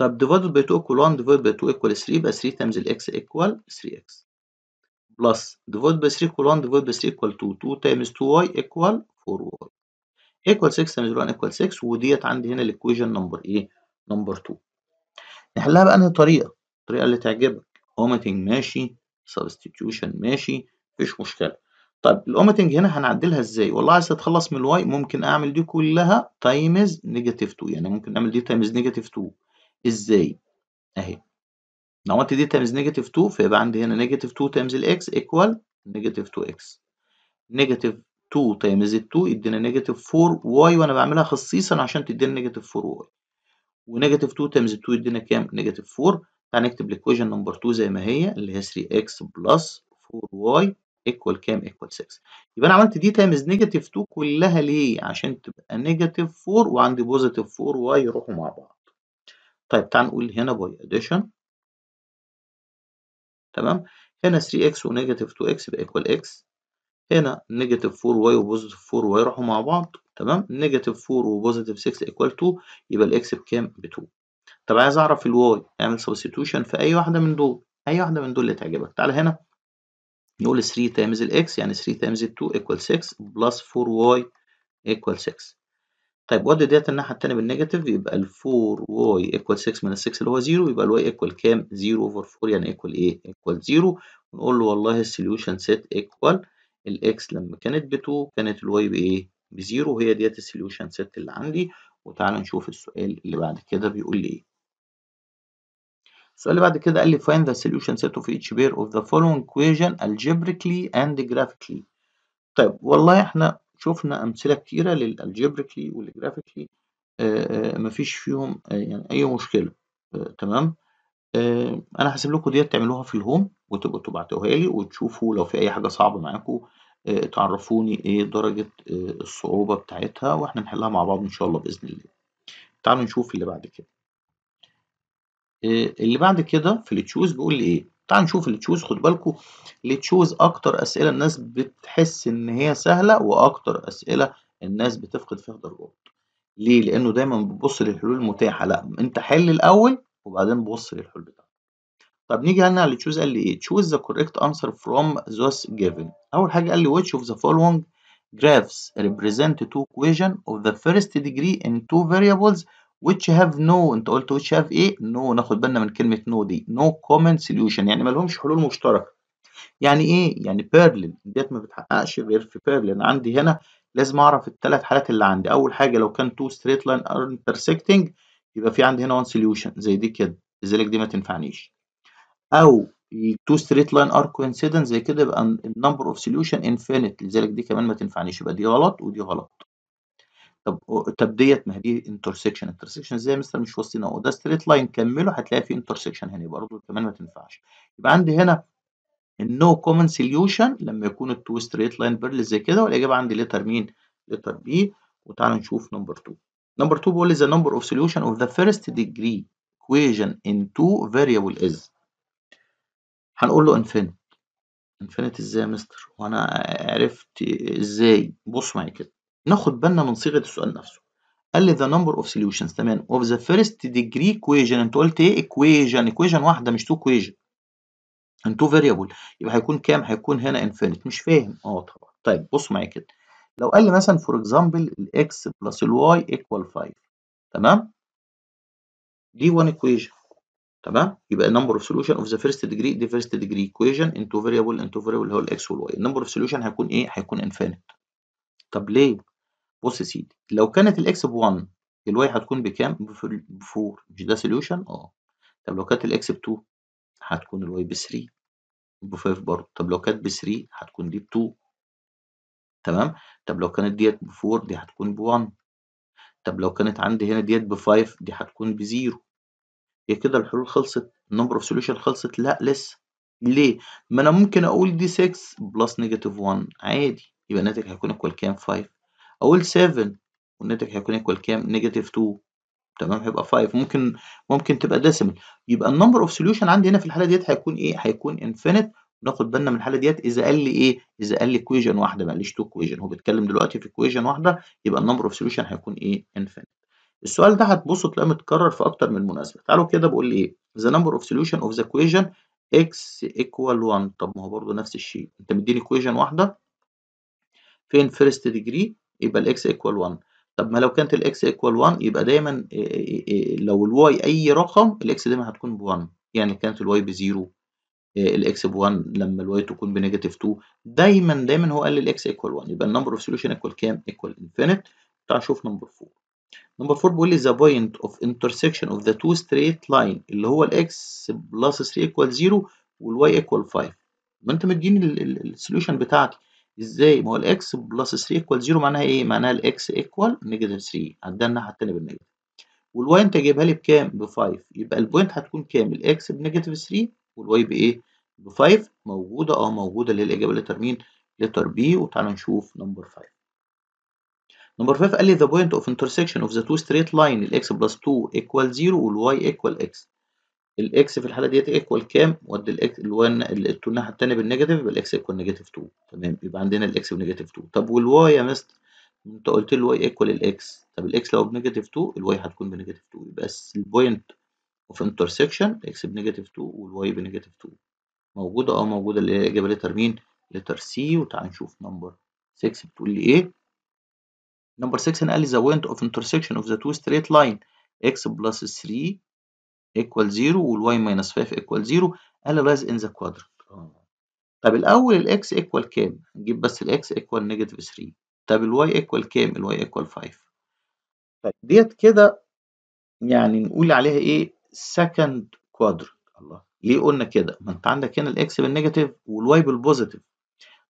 طب divided by 2 equal 1 divided by 2 equal 3 يبقى 3 times الاكس equal 3x بلس divided by 3 equal 1 divided by 3 equal 2 2 times 2y equal 4y equal 6 times 1 equal 6 وديت عندي هنا الايكويشن نمبر ايه؟ نمبر 2 نحلها بقى انهي طريقة؟ الطريقة اللي تعجبك اوميتنج ماشي سبستيتيوشن ماشي مفيش مشكلة طيب الاوميتنج هنا هنعدلها ازاي؟ والله عايز اتخلص من الواي ممكن اعمل دي كلها تايمز نيجاتيف 2 يعني ممكن اعمل دي تايمز نيجاتيف 2 ازاي اهي لو عملت دي تايمز نيجاتيف 2 فيبقى عندي هنا نيجاتيف 2 تايمز الاكس ايكوال نيجاتيف 2 اكس نيجاتيف 2 تايمز ال 2 يدينا نيجاتيف 4 واي وانا بعملها خصيصا عشان تدينا نيجاتيف 4 واي ونيجاتيف 2 تايمز 2 يدينا كام نيجاتيف 4 تعالى نكتب الايكويشن نمبر 2 زي ما هي اللي هي 3 اكس بلس 4 واي ايكوال كام ايكوال 6 يبقى انا عملت دي تايمز نيجاتيف 2 كلها ليه عشان تبقى نيجاتيف 4 وعندي بوزيتيف 4 واي يروحوا مع بعض طيب تعال نقول هنا باي اديشن تمام هنا 3x ونيجاتيف 2x يبقى ايكوال x هنا نيجاتيف 4y وبوزيتيف 4y راحوا مع بعض تمام نيجاتيف 4 وبوزيتيف 6 ايكوال 2 يبقى الاكس بكام ب 2 طب عايز اعرف الواي اعمل سبستيوشن في اي واحده من دول اي واحده من دول اللي تعجبك تعال هنا نقول 3 تايمز الاكس يعني 3 تايمز 2 ايكوال 6 بلس 4y ايكوال 6 طيب ودي ديت الناحية التانية بالنيجاتيف يبقى ال 4y equal 6 من 6 اللي هو 0 يبقى ال y equal كام؟ 0 over 4 يعني equal ايه؟ equal 0 ونقول له والله السوليوشن سيت equal الـ x لما كانت ب 2 كانت الـ y بايه؟ ب 0 وهي ديت السوليوشن سيت اللي عندي وتعالى نشوف السؤال اللي بعد كده بيقول لي ايه. السؤال اللي بعد كده قال لي find the solution set of each pair of the following equation algebraically and graphically. طيب والله احنا شفنا أمثلة كتيرة للألجبريكلي والجرافيكلي مفيش فيهم آه، يعني أي مشكلة آه، تمام آه، أنا هسيب لكم ديت تعملوها في الهوم وتبقوا تبعتوها لي وتشوفوا لو في أي حاجة صعبة معاكم تعرفوني إيه درجة الصعوبة بتاعتها وإحنا نحلها مع بعض إن شاء الله بإذن الله. تعالوا نشوف اللي بعد كده. اللي بعد كده في التشوز بيقول لي إيه؟ تعال نشوف التشوز خد اللي التشوز اكتر اسئله الناس بتحس ان هي سهله واكتر اسئله الناس بتفقد فيها درجات ليه لانه دايما بتبص للحلول المتاحه لا انت حل الاول وبعدين بص للحلول بتاعك طب نيجي هنا على تشوز قال لي ايه تشوز ذا كوريكت انسر فروم ذوس جيفن اول حاجه قال لي which of the following graphs represent two كويجن of the first degree in two variables which have no انت قلت which have ايه no ناخد بالنا من كلمه no دي no common solution يعني ما لهمش حلول مشتركه يعني ايه يعني بيرلين ديت ما بتحققش غير في بيرلين عندي هنا لازم اعرف الثلاث حالات اللي عندي اول حاجه لو كان تو ستريت لاين are يبقى في عندي هنا وان سوليوشن زي دي كده لذلك دي ما تنفعنيش او تو ستريت لاين ار كوينسيدنت زي كده يبقى النمبر اوف سوليوشن انفينيت لذلك دي كمان ما تنفعنيش يبقى دي غلط ودي غلط طب طب ديت ما هي دي انترسكشن انترسكشن ازاي يا مستر مش وسطينا اهو ده ستريت لاين كمله هتلاقي فيه انترسكشن هنا برضه كمان ما تنفعش يبقى عندي هنا النو كومن سوليوشن لما يكون التو ستريت لاين بيرل زي كده والاجابه عندي ليتر مين ليتر بي وتعالى نشوف نمبر 2 نمبر 2 بيقول لي ذا نمبر اوف سوليوشن اوف ذا فيرست ديجري equation ان تو فاريبل از هنقول له انفينيت انفينيت ازاي يا مستر وانا عرفت ازاي بص معايا كده ناخد بالنا من صيغه السؤال نفسه قال لي the number of solutions تمام of the first degree equation انت قلت ايه equation equation واحده مش تو equation and two variable يبقى هيكون كام هيكون هنا infinite مش فاهم اه طبعا طيب بص معايا كده لو قال لي مثلا for example ال x plus ال y equal 5 تمام دي 1 equation تمام يبقى number of solution of the first degree the first degree equation into variable into variable اللي هو ال x الاكس والواي number of solution هيكون ايه هيكون infinite طب ليه بص يا سيدي لو كانت الاكس ب1 الواي هتكون بكام؟ ب ب4 مش ده سوليوشن؟ اه طب لو كانت الاكس ب2 هتكون الواي ب3 ب5 برضه طب لو كانت ب3 هتكون دي ب2 تمام طب لو كانت ديت ب4 دي هتكون ب1 طب لو كانت عندي هنا ديت ب5 دي هتكون ب0 هي كده الحلول خلصت النمبر اوف سوليوشن خلصت لا لسه ليه ما انا ممكن اقول دي 6 بلس نيجاتيف 1 عادي يبقى الناتج هيكون ايكوال كام 5 أقول 7 والناتج هيكون ايكوال كام؟ نيجاتيف 2 تمام هيبقى 5 ممكن ممكن تبقى ديسيمال يبقى النمبر اوف سوليوشن عندي هنا في الحاله ديت هيكون ايه؟ هيكون انفينيت ناخد بالنا من الحاله ديت اذا قال لي ايه؟ اذا قال لي كويجن واحده ما قاليش تو كويجن هو بيتكلم دلوقتي في كويجن واحده يبقى النمبر اوف سوليوشن هيكون ايه؟ انفينيت السؤال ده هتبصوا تلاقيه متكرر في اكتر من مناسبه تعالوا كده بقول لي ايه؟ ذا نمبر اوف سوليوشن اوف ذا كويجن اكس ايكوال 1 طب ما هو برضه نفس الشيء انت مديني كويجن واحده فين فيرست ديجري يبقى الاكس ايكوال 1 طب ما لو كانت الاكس ايكوال 1 يبقى دايما إيه، إيه، إيه، لو الواي اي رقم الاكس دايما هتكون ب 1 يعني كانت الواي ب 0 الاكس ب 1 لما الواي تكون بنيجاتيف 2 دايما دايما هو قال الاكس ايكوال 1 يبقى النمبر اوف سوليوشن ايكوال كام؟ ايكوال انفينيت تعال نشوف نمبر 4 نمبر 4 بيقول لي ذا بوينت اوف انترسكشن اوف ذا تو ستريت لاين اللي هو الاكس بلس 3 ايكوال 0 والواي ايكوال 5 ما انت مديني السوليوشن بتاعتي ازاي ما هو الاكس بلس 3 ايكوال 0 معناها ايه معناها الاكس ايكوال نيجاتيف 3 عدى الناحيه الثانيه بالنيجاتيف والواي انت جايبها لي بكام ب 5 يبقى البوينت هتكون كام الاكس بنيجاتيف 3 والواي بايه ب 5 موجوده اه موجوده اللي هي الاجابه لتر مين لتر بي وتعالى نشوف نمبر 5 نمبر 5 قال لي the point of intersection of the two straight line الاكس بلس 2 equal 0 والواي equal x الاكس في الحاله ديت ايكوال كام ودي الاكس ال2 الناحيه الثانيه بالنيجاتيف يبقى الاكس ايكوال نيجاتيف 2 تمام يبقى عندنا الاكس بنيجاتيف 2 طب والواي يا مستر انت قلت لي الواي ايكوال الاكس طب الاكس لو بنيجاتيف 2 الواي هتكون بنيجاتيف 2 يبقى البوينت اوف انترسكشن اكس بنيجاتيف 2 والواي بنيجاتيف 2 موجوده اه موجوده اللي هي اجابه لتر مين؟ لتر سي وتعال نشوف نمبر 6 بتقول لي ايه؟ نمبر 6 انا قال لي the point of intersection of the two straight لاين x بلس 3 equal 0 والواي ماينس 5 equal 0 analyze in the quadrant طب الأول الإكس equal كام؟ نجيب بس الإكس equal negative 3 طب الواي equal كام؟ الواي equal 5 طيب ديت كده يعني نقول عليها إيه؟ second quadrant الله ليه قلنا كده؟ ما أنت عندك هنا الإكس بالنيجاتيف والواي بالبوزيتيف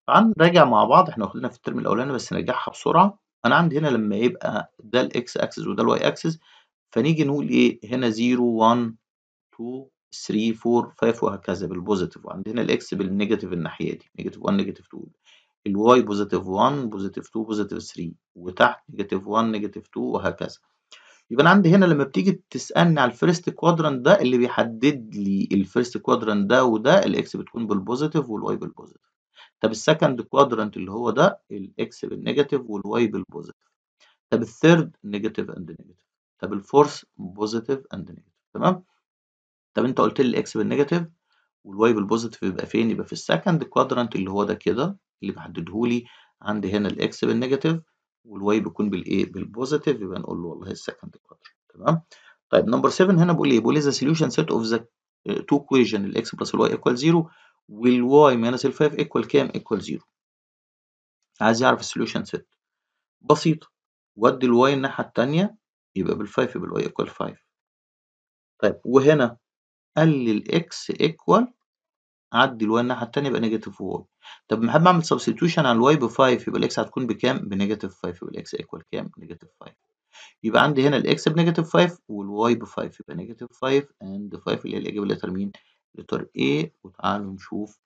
تعال نراجع مع بعض احنا واخدينها في الترم الأولاني بس نرجعها بسرعة أنا عندي هنا لما يبقى ده الإكس أكسس وده الواي أكسس فنيجي نقول ايه هنا 0 1 2 3 4 5 وهكذا بالبوزيتيف وعندنا الاكس بالنيجاتيف الناحيه دي نيجاتيف 1 نيجاتيف 2 الواي بوزيتيف 1 بوزيتيف 2 بوزيتيف 3 وتحت نيجاتيف 1 نيجاتيف 2 وهكذا يبقى انا عندي هنا لما بتيجي تسالني على الفيرست كوادرانت ده اللي بيحدد لي الفيرست كوادرانت ده وده الاكس بتكون بالبوزيتيف والواي بالبوزيتيف طب السكند كوادرانت اللي هو ده الاكس بالنيجاتيف والواي بالبوزيتيف طب الثيرد نيجاتيف اند نيجاتيف طب الفورس بوزيتيف اند نيجاتيف تمام طب انت قلت لي الاكس بالنيجاتيف والواي بالبوزيتيف يبقى فين يبقى في السكند كوادرانت اللي هو ده كده اللي محددهولي عندي هنا الاكس بالنيجاتيف والواي بيكون بالايه بالبوزيتيف يبقى نقول له والله السكند كوادرانت تمام طيب نمبر 7 هنا بيقول ايه بيقول ذا سوليوشن سيت اوف ذا تو كويجن الاكس بلس الواي ايكوال 0 والواي ماينس ال5 ايكوال كام ايكوال 0 عايز يعرف السوليوشن سيت بسيطه ودي الواي الناحيه الثانيه يبقى بال5 يبقى بالواي ايكوال 5 طيب وهنا قال لي الاكس ايكوال عدي الواي الناحيه الثانيه يبقى نيجاتيف واي طب ما احب اعمل سبستيوشن على الواي ب 5 يبقى الاكس هتكون بكام بنيجاتيف 5 يبقى الاكس ايكوال كام نيجاتيف 5 يبقى عندي هنا الاكس بنيجاتيف 5 والواي ب 5 يبقى نيجاتيف 5 اند 5 اللي هي الاجابه لتر مين لتر A وتعالوا نشوف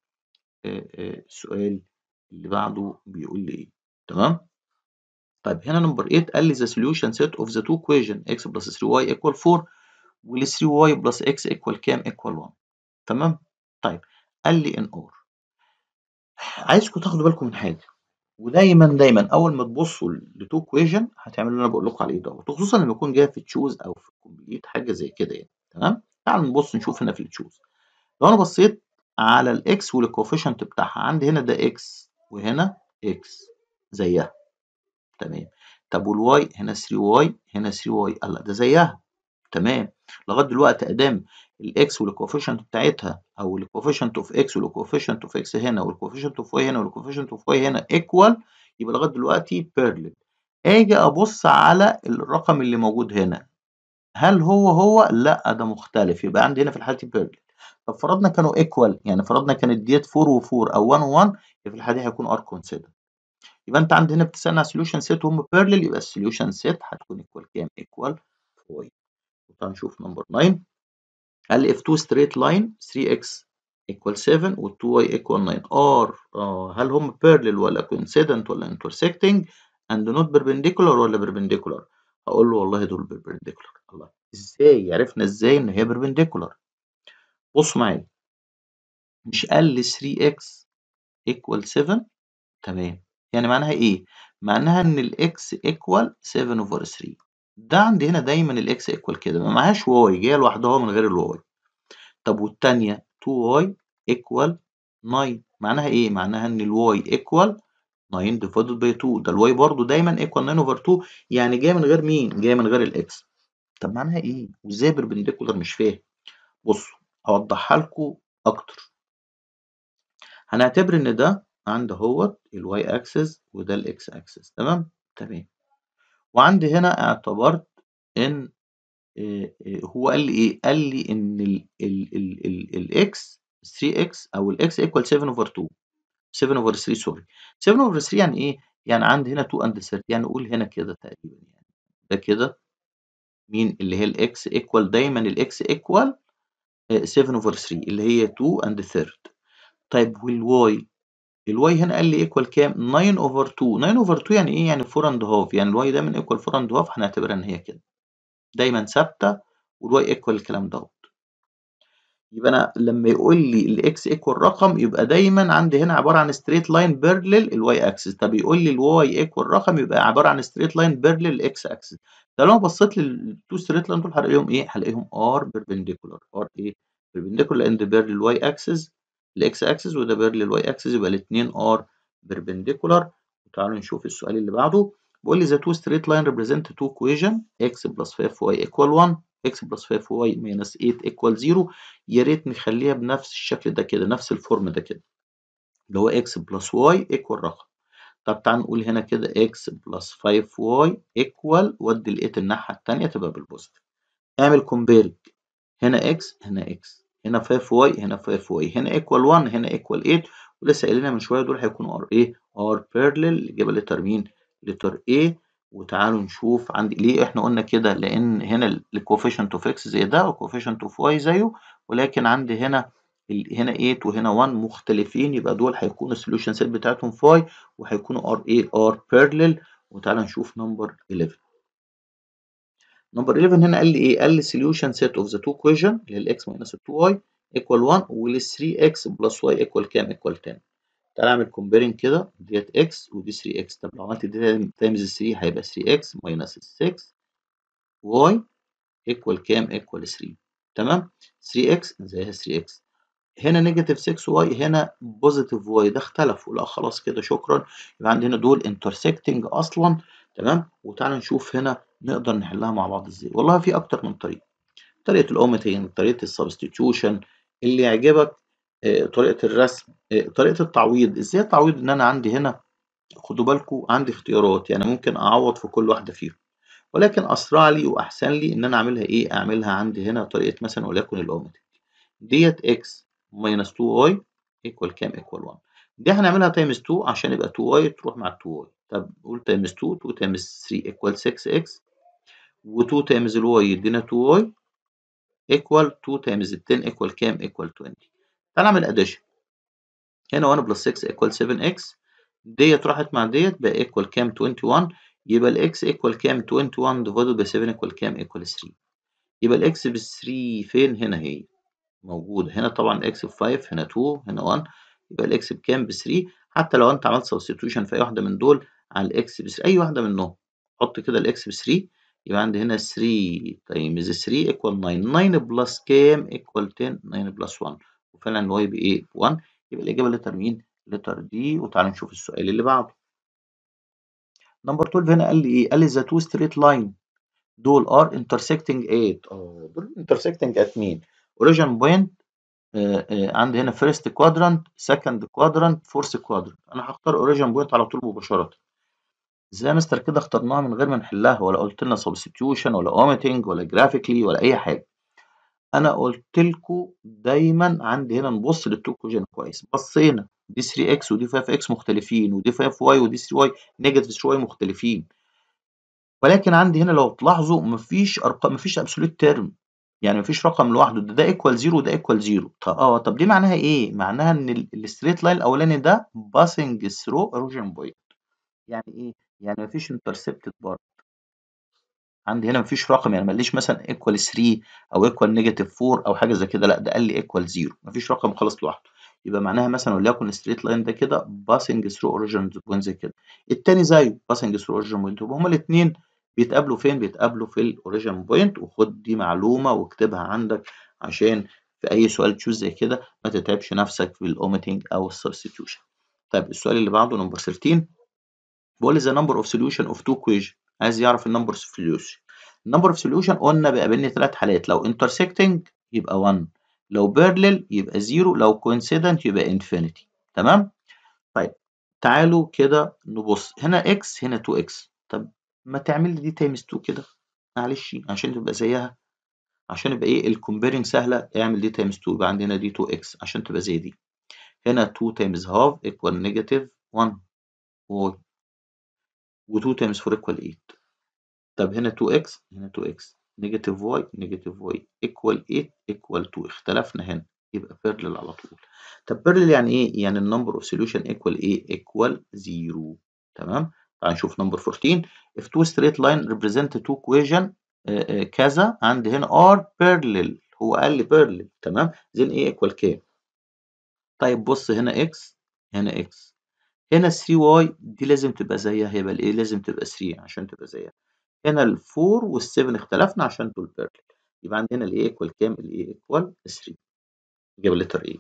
السؤال اللي بعده بيقول لي ايه تمام طيب هنا نمبر 8 قال لي the solution set of the two equation x plus 3y equal 4 وال 3y plus x equal كام equal 1 تمام طيب قال لي ان اور عايزكم تاخدوا بالكم من حاجه ودايما دايما اول ما تبصوا لتو كويجن هتعملوا اللي انا بقول لكم عليه دوت خصوصا لما يكون جاي في تشوز او في كومبليت حاجه زي كده يعني تمام تعالوا نبص نشوف هنا في التشوز لو انا بصيت على الاكس والكوفيشنت بتاعها عندي هنا ده اكس وهنا اكس زيها تمام طب والواي هنا 3 واي هنا 3 واي الله ده زيها تمام لغايه دلوقتي ادام الاكس والكوفيشنت بتاعتها او الكوفيشنت اوف اكس والكوفيشنت اوف اكس هنا والكوفيشنت اوف واي هنا والكوفيشنت اوف واي هنا ايكوال يبقى لغايه دلوقتي بيرلت اجي ابص على الرقم اللي موجود هنا هل هو هو لا ده مختلف يبقى عندي هنا في الحاله بيرلت طب فرضنا كانوا ايكوال يعني فرضنا كانت ديت 4 و4 او 1 و1 في الحاله دي هيكون ار كونسيدر يبقى انت عند هنا بتسالني على سوليوشن سيت وهم بيرلل يبقى السوليوشن سيت هتكون ايكوال كام؟ ايكوال 4 تعال نشوف نمبر 9 قال لي اف 2 ستريت لاين 3x ايكوال 7 و 2y ايكوال 9 ار آه هل هم بيرلل ولا كونسيدنت ولا انترسكتنج اند نوت بيربنديكولار ولا بيربنديكولار؟ هقول له والله دول بيربنديكولار الله ازاي عرفنا ازاي ان هي بيربنديكولار؟ بص معايا مش قال لي 3x ايكوال 7 تمام يعني معناها إيه؟ معناها إن الإكس إيكوال 7 أوفر 3 ده عندي هنا دايما الإكس إيكوال كده ما معهاش واي جاية لوحدها من غير الواي طب والتانية 2y إيكوال 9 معناها إيه؟ معناها إن الواي إيكوال 9 ديفايدد باي 2 ده الواي برضه دايما إيكوال 9 أوفر 2 يعني جاية من غير مين؟ جاية من غير الإكس طب معناها إيه؟ وإزاي بربنديكولار مش فاهم؟ بصوا اوضحها لكم أكتر هنعتبر إن ده عند اهوت الواي اكسس وده الاكس اكسس تمام تمام وعندي هنا اعتبرت ان آه، آه، هو قال لي ايه قال لي ان ال الاكس 3x او الاكس ايكوال 7 اوفر 2 7 اوفر 3 سوري 7 اوفر 3 يعني ايه يعني عندي هنا 2 اند 3 يعني قول هنا كده تقريبا يعني ده كده مين اللي هي الاكس ايكوال دايما الاكس ايكوال 7 اوفر 3 اللي هي 2 اند 3 طيب والواي الواي هنا قال لي ايكوال كام 9 اوفر 2 9 اوفر 2 يعني ايه يعني 4 اند هاف يعني الواي ده من ايكوال 4 اند هاف هنعتبرها ان هي كده دايما ثابته والواي ايكوال الكلام دوت يبقى انا لما يقول لي الاكس ايكوال رقم يبقى دايما عندي هنا عباره عن ستريت لاين بيرلل الواي اكسس طب يقول لي الواي ايكوال رقم يبقى عباره عن ستريت لاين بيرلل الاكس اكسس ده لو بصيت للتو ستريت لاين دول هلاقيهم ايه هلاقيهم ار بيربنديكولار ار ايه بيربنديكولار اند بيرلل الواي اكسس الاكس اكسس وده بير للواي اكسس يبقى الاثنين ار بيربنديكولار تعالوا نشوف السؤال اللي بعده بيقول لي ذا تو ستريت لاين ريبريزنت تو كويجن اكس بلس 5 واي ايكوال 1 اكس بلس 5 واي ماينس 8 ايكوال 0 يا ريت نخليها بنفس الشكل ده كده نفس الفورم ده كده اللي هو اكس بلس واي ايكوال رقم طب تعال نقول هنا كده اكس بلس 5 واي ايكوال ودي الايت الناحيه الثانيه تبقى بالبوزيتيف اعمل كومبيرج هنا اكس هنا اكس هنا 5 واي هنا 5 واي هنا ايكوال 1 هنا ايكوال 8 ولسه قايلين من شويه دول هيكونوا ار ايه ار بيرلل الاجابه لتر مين لتر ايه وتعالوا نشوف عندي ليه احنا قلنا كده لان هنا الكوفيشنت اوف اكس زي ده والكوفيشنت اوف واي زيه ولكن عندي هنا هنا 8 وهنا 1 مختلفين يبقى دول هيكونوا السوليوشن سيت بتاعتهم فاي وهيكونوا ار ايه ار بيرلل وتعالى نشوف نمبر 11 نمبر 11 هنا قال لي ايه قال لي solution set of the two equation اللي هي الاكس ماينس 2y equal 1 وال 3x plus y equal كام equal 10 تعالى اعمل comparing كده ديت x ودي 3x طب لو عملت دي تايمز 3 هيبقى 3x ماينس 6y equal كام equal 3 تمام 3x زيها 3x هنا نيجاتيف 6y هنا بوزيتيف y ده اختلفوا لا خلاص كده شكرا يبقى عندنا دول انترسكتنج اصلا تمام وتعالى نشوف هنا نقدر نحلها مع بعض ازاي والله في اكتر من طريقه طريقه الاوميتنج طريقه السبستيتيوشن اللي يعجبك آه، طريقه الرسم آه، طريقه التعويض ازاي التعويض ان انا عندي هنا خدوا بالكم عندي اختيارات يعني ممكن اعوض في كل واحده فيهم ولكن اسرع لي واحسن لي ان انا اعملها ايه اعملها عندي هنا طريقه مثلا وليكن الاوميتنج ديت اكس ماينس 2 واي ايكوال كام ايكوال 1 دي هنعملها تايمز 2 عشان يبقى 2 واي تروح مع 2 واي طب قول تايمز 2 2 تايمز 3 ايكوال 6 اكس و2 تايمز الواي يدينا 2 واي ايكوال 2 تايمز ال 10 ايكوال كام ايكوال 20 تعالى اعمل اديشن هنا 1 بلس 6 ايكوال 7 اكس ديت راحت مع ديت بقى ايكوال كام 21 يبقى الاكس ايكوال كام 21 ديفايدد باي 7 ايكوال كام ايكوال 3 يبقى الاكس ب 3 فين هنا هي موجوده هنا طبعا الاكس ب 5 هنا 2 هنا 1 يبقى الاكس بكام ب 3 حتى لو انت عملت سبستيوشن في اي واحده من دول على الاكس ب 3 اي واحده منهم حط كده الاكس ب 3 يبقى عندي هنا 3 تايمز 3 ايكوال 9 9 بلس كام ايكوال 10 9 بلس 1 وفعلا الواي بايه 1 يبقى الاجابه لتر مين لتر دي وتعالى نشوف السؤال اللي بعده نمبر 12 هنا قال لي ايه قال لي ذا تو ستريت لاين دول ار انترسكتنج ات اه دول انترسكتنج ات مين اوريجن آه، بوينت آه، عندي هنا فيرست كوادرانت سكند كوادرانت فورث كوادرانت انا هختار اوريجن بوينت على طول مباشره ازاي يا مستر كده اخترناها من غير ما نحلها ولا قلت لنا سبستيوشن ولا اوميتنج ولا جرافيكلي ولا اي حاجه انا قلت لكم دايما عندي هنا نبص للتوكوجين كويس بصينا دي 3 اكس ودي 5 اكس مختلفين ودي 5 واي ودي 3 واي نيجاتيف شويه مختلفين ولكن عندي هنا لو تلاحظوا مفيش ارقام مفيش ابسولوت تيرم يعني مفيش رقم لوحده ده, ده ايكوال زيرو وده ايكوال زيرو طب اه طب دي معناها ايه؟ معناها ان الستريت لاين الاولاني ده باسنج ثرو اوريجن بوينت يعني ايه؟ يعني مفيش انترسبتد بارت عندي هنا مفيش رقم يعني ماليش مثلا ايكوال 3 أو ايكوال نيجاتيف 4 أو حاجة زي كده لأ ده قال لي ايكوال 0 مفيش رقم خالص لوحده. يبقى معناها مثلا وليكن ستريت لاين ده كده باسنج ثرو origin بوينت زي كده. الثاني زيه باسنج ثرو اوريجين بوينت هما الاثنين بيتقابلوا فين؟ بيتقابلوا في الاوريجن بوينت وخد دي معلومة واكتبها عندك عشان في أي سؤال تشوز زي كده ما تتعبش نفسك في الأوميتنج أو السبستيوشن. طيب السؤال اللي بعده نمبر 13 بقول the number of solution of two equation عايز يعرف النمبر اوف سوليوشن النمبر اوف سوليوشن قلنا بيقابلني ثلاث حالات لو intersecting يبقى 1 لو parallel يبقى 0 لو coincident يبقى infinity تمام طيب تعالوا كده نبص هنا x هنا 2x طب ما تعمل لي دي تايمز 2 كده معلش عشان تبقى زيها عشان يبقى ايه الكومبيرنج سهله اعمل دي تايمز 2 يبقى عندنا دي 2x عشان تبقى زي دي هنا 2 تايمز هاف ايكوال نيجاتيف 1 و2 تايمز 4 ايكوال 8 طب هنا 2x هنا 2x نيجاتيف y نيجاتيف y ايكوال 8 ايكوال 2 اختلفنا هنا يبقى بيرلل على طول طب بيرلل يعني ايه يعني النمبر اوف سوليوشن ايكوال ايه ايكوال 0 تمام تعال نشوف نمبر 14 if تو straight line represent تو equation آه، آه، كذا عند هنا ار بيرلل هو قال لي بيرلل تمام زين ايه ايكوال كام؟ طيب بص هنا x هنا x هنا 3y دي لازم تبقى زيها هيبقى الايه لازم تبقى 3 عشان تبقى زيها هنا ال 4 وال 7 اختلفنا عشان دول بيرل يبقى عندنا الايه ايكوال كام الايه ايكوال 3 جاب لتر ايه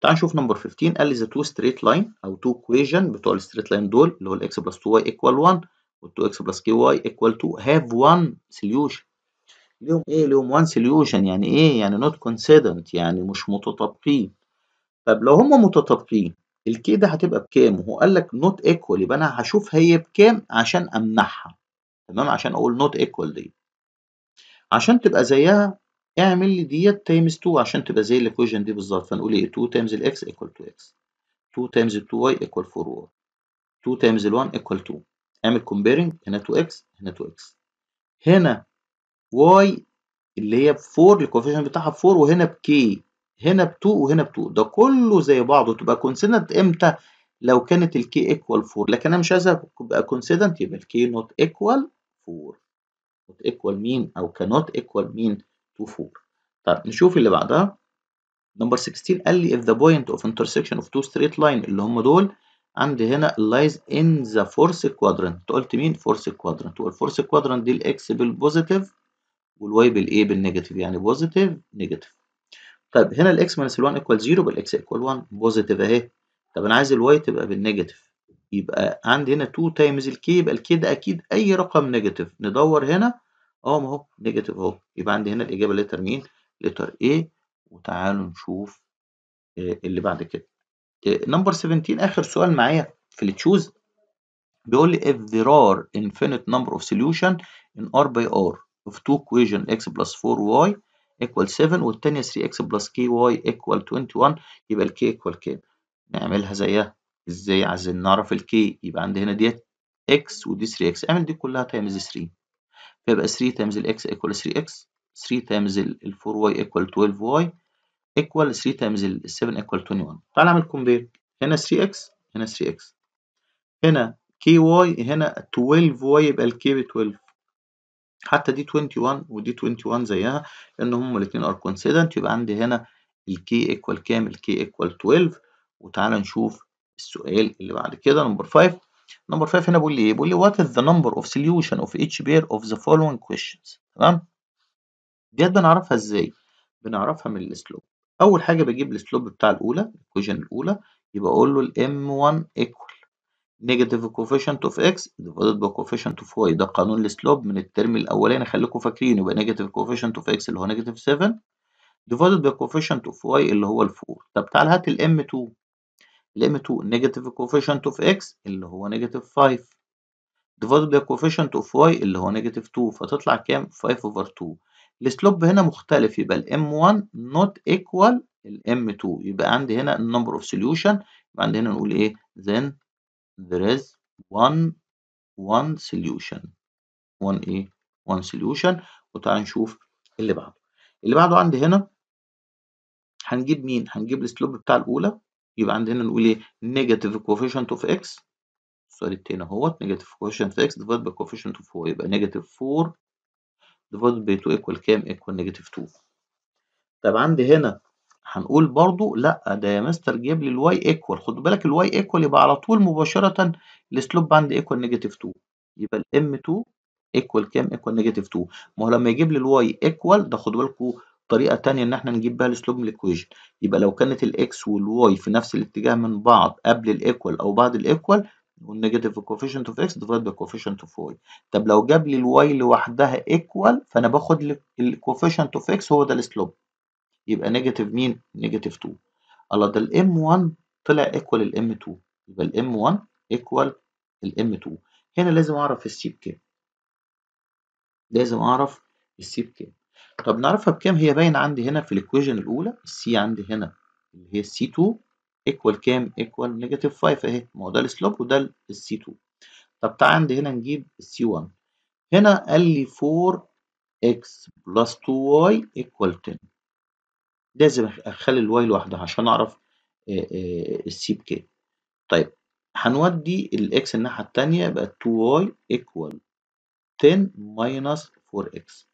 تعال نشوف نمبر 15 قال لي ذا تو ستريت لاين او تو كويجن بتوع الستريت لاين دول اللي هو الاكس بلس 2 واي ايكوال 1 وال 2 اكس بلس كي واي ايكوال 2 هاف 1 سوليوشن ليهم ايه ليهم 1 سوليوشن يعني ايه يعني نوت كونسيدنت يعني مش متطابقين طب لو هم متطابقين الكي ده هتبقى بكام وهو قال لك نوت ايكوال يبقى انا هشوف هي بكام عشان امنحها تمام عشان اقول نوت ايكوال دي عشان تبقى زيها اعمل لي ديت تايمز 2 عشان تبقى زي الايكويشن دي بالظبط فنقول ايه 2 تايمز الاكس ايكوال 2 اكس 2 تايمز 2 واي ايكوال 4 واي 2 تايمز 1 ايكوال 2 اعمل كومبيرنج هنا 2 اكس هنا 2 اكس هنا واي اللي هي ب 4 الكوفيشن بتاعها ب 4 وهنا كي هنا ب 2 وهنا ب 2 ده كله زي بعضه تبقى كونسيدنت امتى لو كانت الكي ايكوال 4 لكن انا مش عايزها تبقى كونسيدنت يبقى الكي نوت ايكوال 4 نوت ايكوال مين او كانوت ايكوال مين تو 4 طب نشوف اللي بعدها نمبر 16 قال لي if the point of intersection of two straight line اللي هم دول عندي هنا lies in the fourth quadrant قلت مين fourth quadrant والfourth quadrant دي الاكس بالبوزيتيف والواي بالايه بالنيجاتيف يعني بوزيتيف نيجاتيف طيب هنا الاكس ماينس ال1 ايكوال 0 يبقى الاكس ايكوال 1 بوزيتيف اهي طب انا عايز الواي تبقى بالنيجاتيف يبقى عندي هنا 2 تايمز الكي يبقى الكي ده اكيد اي رقم نيجاتيف ندور هنا اه ما هو نيجاتيف اهو يبقى عندي هنا الاجابه لتر مين؟ لتر A وتعالوا نشوف آه، اللي بعد كده نمبر آه، 17 اخر سؤال معايا في التشوز بيقول لي if there are infinite number of solution in r by r of two equation x plus 4y ايكوال 7 والتانية 3x بلس كي واي ايكوال 21 يبقى الكي ايكوال كام؟ نعملها زيها ازاي عايزين نعرف الكي يبقى عندي هنا ديت x ودي 3x اعمل دي كلها تايمز 3 فيبقى 3 تايمز الاكس ايكوال 3x 3 تايمز ال 4y ايكوال 12y ايكوال 3 تايمز ال 7 ايكوال 21 تعال اعمل كومبير هنا 3x هنا 3x هنا كي واي هنا 12y يبقى الكي ب 12 حتى دي 21 ودي 21 زيها لأن هما الاثنين ار كونسيدنت يبقى عندي هنا الكي ايكوال كام؟ الكي ايكوال 12 وتعالى نشوف السؤال اللي بعد كده نمبر 5 نمبر 5 هنا بيقول لي ايه؟ بيقول لي وات از ذا نمبر اوف سوليوشن اوف اتش بير اوف ذا فولوينج كويشنز تمام؟ دي بنعرفها ازاي؟ بنعرفها من السلوب أول حاجة بجيب السلوب بتاع الأولى الكويشن الأولى يبقى أقول له الام 1 ايكوال نيجاتيف كوفيشنت اوف اكس ديفايدد كوفيشنت اوف واي ده قانون السلوب من الترم الاولاني خليكم فاكرين يبقى نيجاتيف كوفيشنت اوف اكس اللي هو نيجاتيف 7 ديفايدد كوفيشنت اوف واي اللي هو ال 4 طب تعال هات الام 2 الام 2 نيجاتيف كوفيشنت اوف اكس اللي هو نيجاتيف 5 ديفايدد كوفيشنت اوف واي اللي هو نيجاتيف 2 فتطلع كام 5 اوفر 2 السلوب هنا مختلف يبقى الام 1 نوت ايكوال الام 2 يبقى عندي هنا النمبر اوف سوليوشن يبقى عندي هنا نقول ايه ذن there is one one solution one ايه one solution وتعالى نشوف اللي بعده اللي بعده عندي هنا هنجيب مين هنجيب السلوب بتاع الاولى يبقى عندنا نقول ايه negative coefficient of x السؤال التاني اهوت negative coefficient of x divided by coefficient of y يبقى negative 4 divided by 2 equal كام equal negative 2 طب عندي هنا هنقول برضو لا ده يا مستر جيب لي الواي ايكوال خد بالك الواي ايكوال يبقى على طول مباشرة السلوب باند ايكوال نيجاتيف 2 يبقى الام 2 ايكوال كام ايكوال نيجاتيف 2 ما هو لما يجيب لي الواي ايكوال ده خدوا بالكم طريقة ثانيه إن إحنا نجيب بها السلوب من الإيكويشن يبقى لو كانت الإكس والواي في نفس الاتجاه من بعض قبل الإيكوال أو بعد الإيكوال والنيجاتيف كوفيشنت اوف اكس ديفايد كوفيشنت اوف واي طب لو جاب لي الواي لوحدها ايكوال فانا باخد الكوفيشنت اوف اكس هو ده السلوب يبقى نيجاتيف مين؟ نيجاتيف 2 الله ده الام 1 طلع ايكوال الام 2 يبقى الام 1 ايكوال الام 2 هنا لازم اعرف السي بكام لازم اعرف السي بكام طب نعرفها بكام هي باينه عندي هنا في الايكويجن الاولى السي عندي هنا اللي هي السي 2 ايكوال كام ايكوال نيجاتيف 5 اهي ما هو ده السلوب وده السي 2 طب تعالى عندي هنا نجيب السي 1 هنا قال لي 4 x بلس 2y equal 10 لازم اخلي الواي لوحدها عشان اعرف السي بكام طيب هنودي الاكس الناحية التانية يبقى 2y equal 10 minus 4x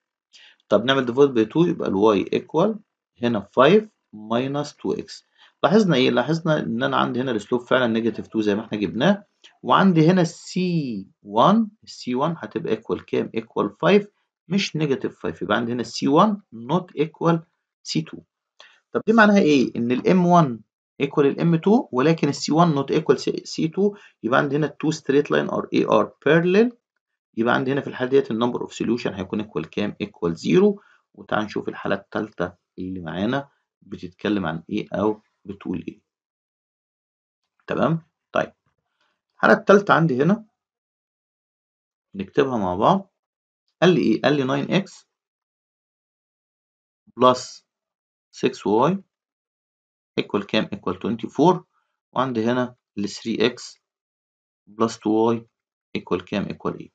طب نعمل ديفايد ب 2 يبقى الواي equal هنا 5 minus 2x لاحظنا ايه؟ لاحظنا ان انا عندي هنا السلوب فعلا نيجاتيف 2 زي ما احنا جبناه وعندي هنا السي 1 السي 1 هتبقى ايكوال كام؟ ايكوال 5 مش نيجاتيف 5 يبقى عندي هنا السي 1 نوت ايكوال سي 2 طب دي معناها ايه ان الام 1 ايكوال الام 2 ولكن السي 1 نوت ايكوال سي 2 يبقى عندي هنا 2 ستريت لاين ار اي ار بارلل يبقى عندي هنا في الحاله ديت النمبر اوف سوليوشن هيكون ايكوال كام ايكوال زيرو وتعال نشوف الحاله الثالثه اللي معانا بتتكلم عن ايه او بتقول ايه تمام طيب الحاله الثالثه عندي هنا نكتبها مع بعض قال لي ايه قال لي 9x بلس 6y ايكوال كام ايكوال 24 وعندي هنا ال 3x بلس 2y ايكوال كام ايكوال 8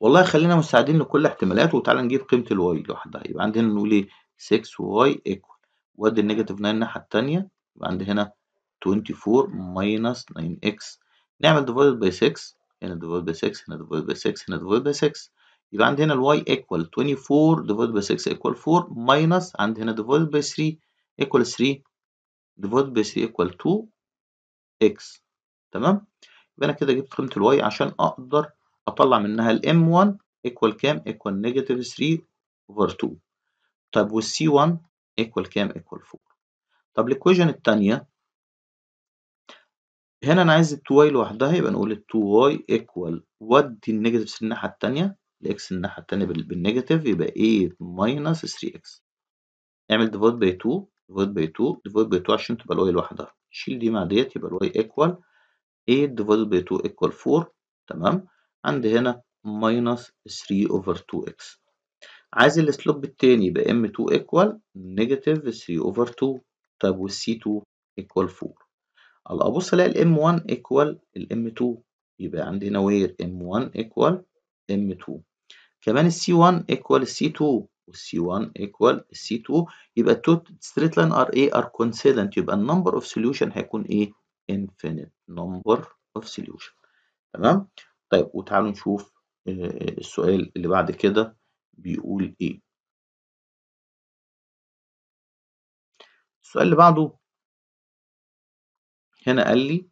والله خلينا مستعدين لكل احتمالات وتعالى نجيب قيمه y لوحدها يبقى عندنا نقول ايه 6y ايكوال وادي النيجاتيف 9 الناحيه التانية يبقى عندي هنا 24 ماينس 9x نعمل ديفايد باي 6 هنا ديفايد باي 6 هنا ديفايد باي 6 هنا ديفايد باي 6 يبقى عندي هنا y equal 24 divided by 6 equal 4 minus عندي هنا divided by 3 equal 3 divided by 3 equal 2 x تمام يبقى انا كده جبت قيمه ال y عشان اقدر اطلع منها m 1 equal كام equal نيجاتيف 3 over 2 طب c 1 equal كام equal 4 طب الايكويجن الثانيه هنا انا عايز ال 2y لوحدها يبقى نقول ال 2y equal ودي النيجاتيف 3 الناحيه الثانيه الإكس الناحية التانية بالنيجاتيف يبقى إيه ماينس 3 إكس اعمل ديفايد باي 2 ديفايد باي 2 ديفايد باي 2 عشان تبقى الواي لوحدها شيل دي مع ديت يبقى الواي إيكوال 8 ديفايد باي 2 إيكوال 4 تمام عندي هنا ماينس 3 أوفر 2 إكس عايز السلوب التاني يبقى ام 2 إيكوال نيجاتيف 3 أوفر 2 طب والسي 2 إيكوال 4 على أبص ألاقي الام 1 إيكوال الام 2 يبقى عندي هنا وير ام 1 إيكوال ام 2 كمان السي 1 ايكوال السي 2 والسي 1 ايكوال السي 2 يبقى التوتال ستريت لاين ار اي ار كونسيدنت يبقى النمبر اوف سوليوشن هيكون ايه انفينيت نمبر اوف سوليوشن تمام طيب وتعالوا نشوف آه، آه، السؤال اللي بعد كده بيقول ايه السؤال اللي بعده هنا قال لي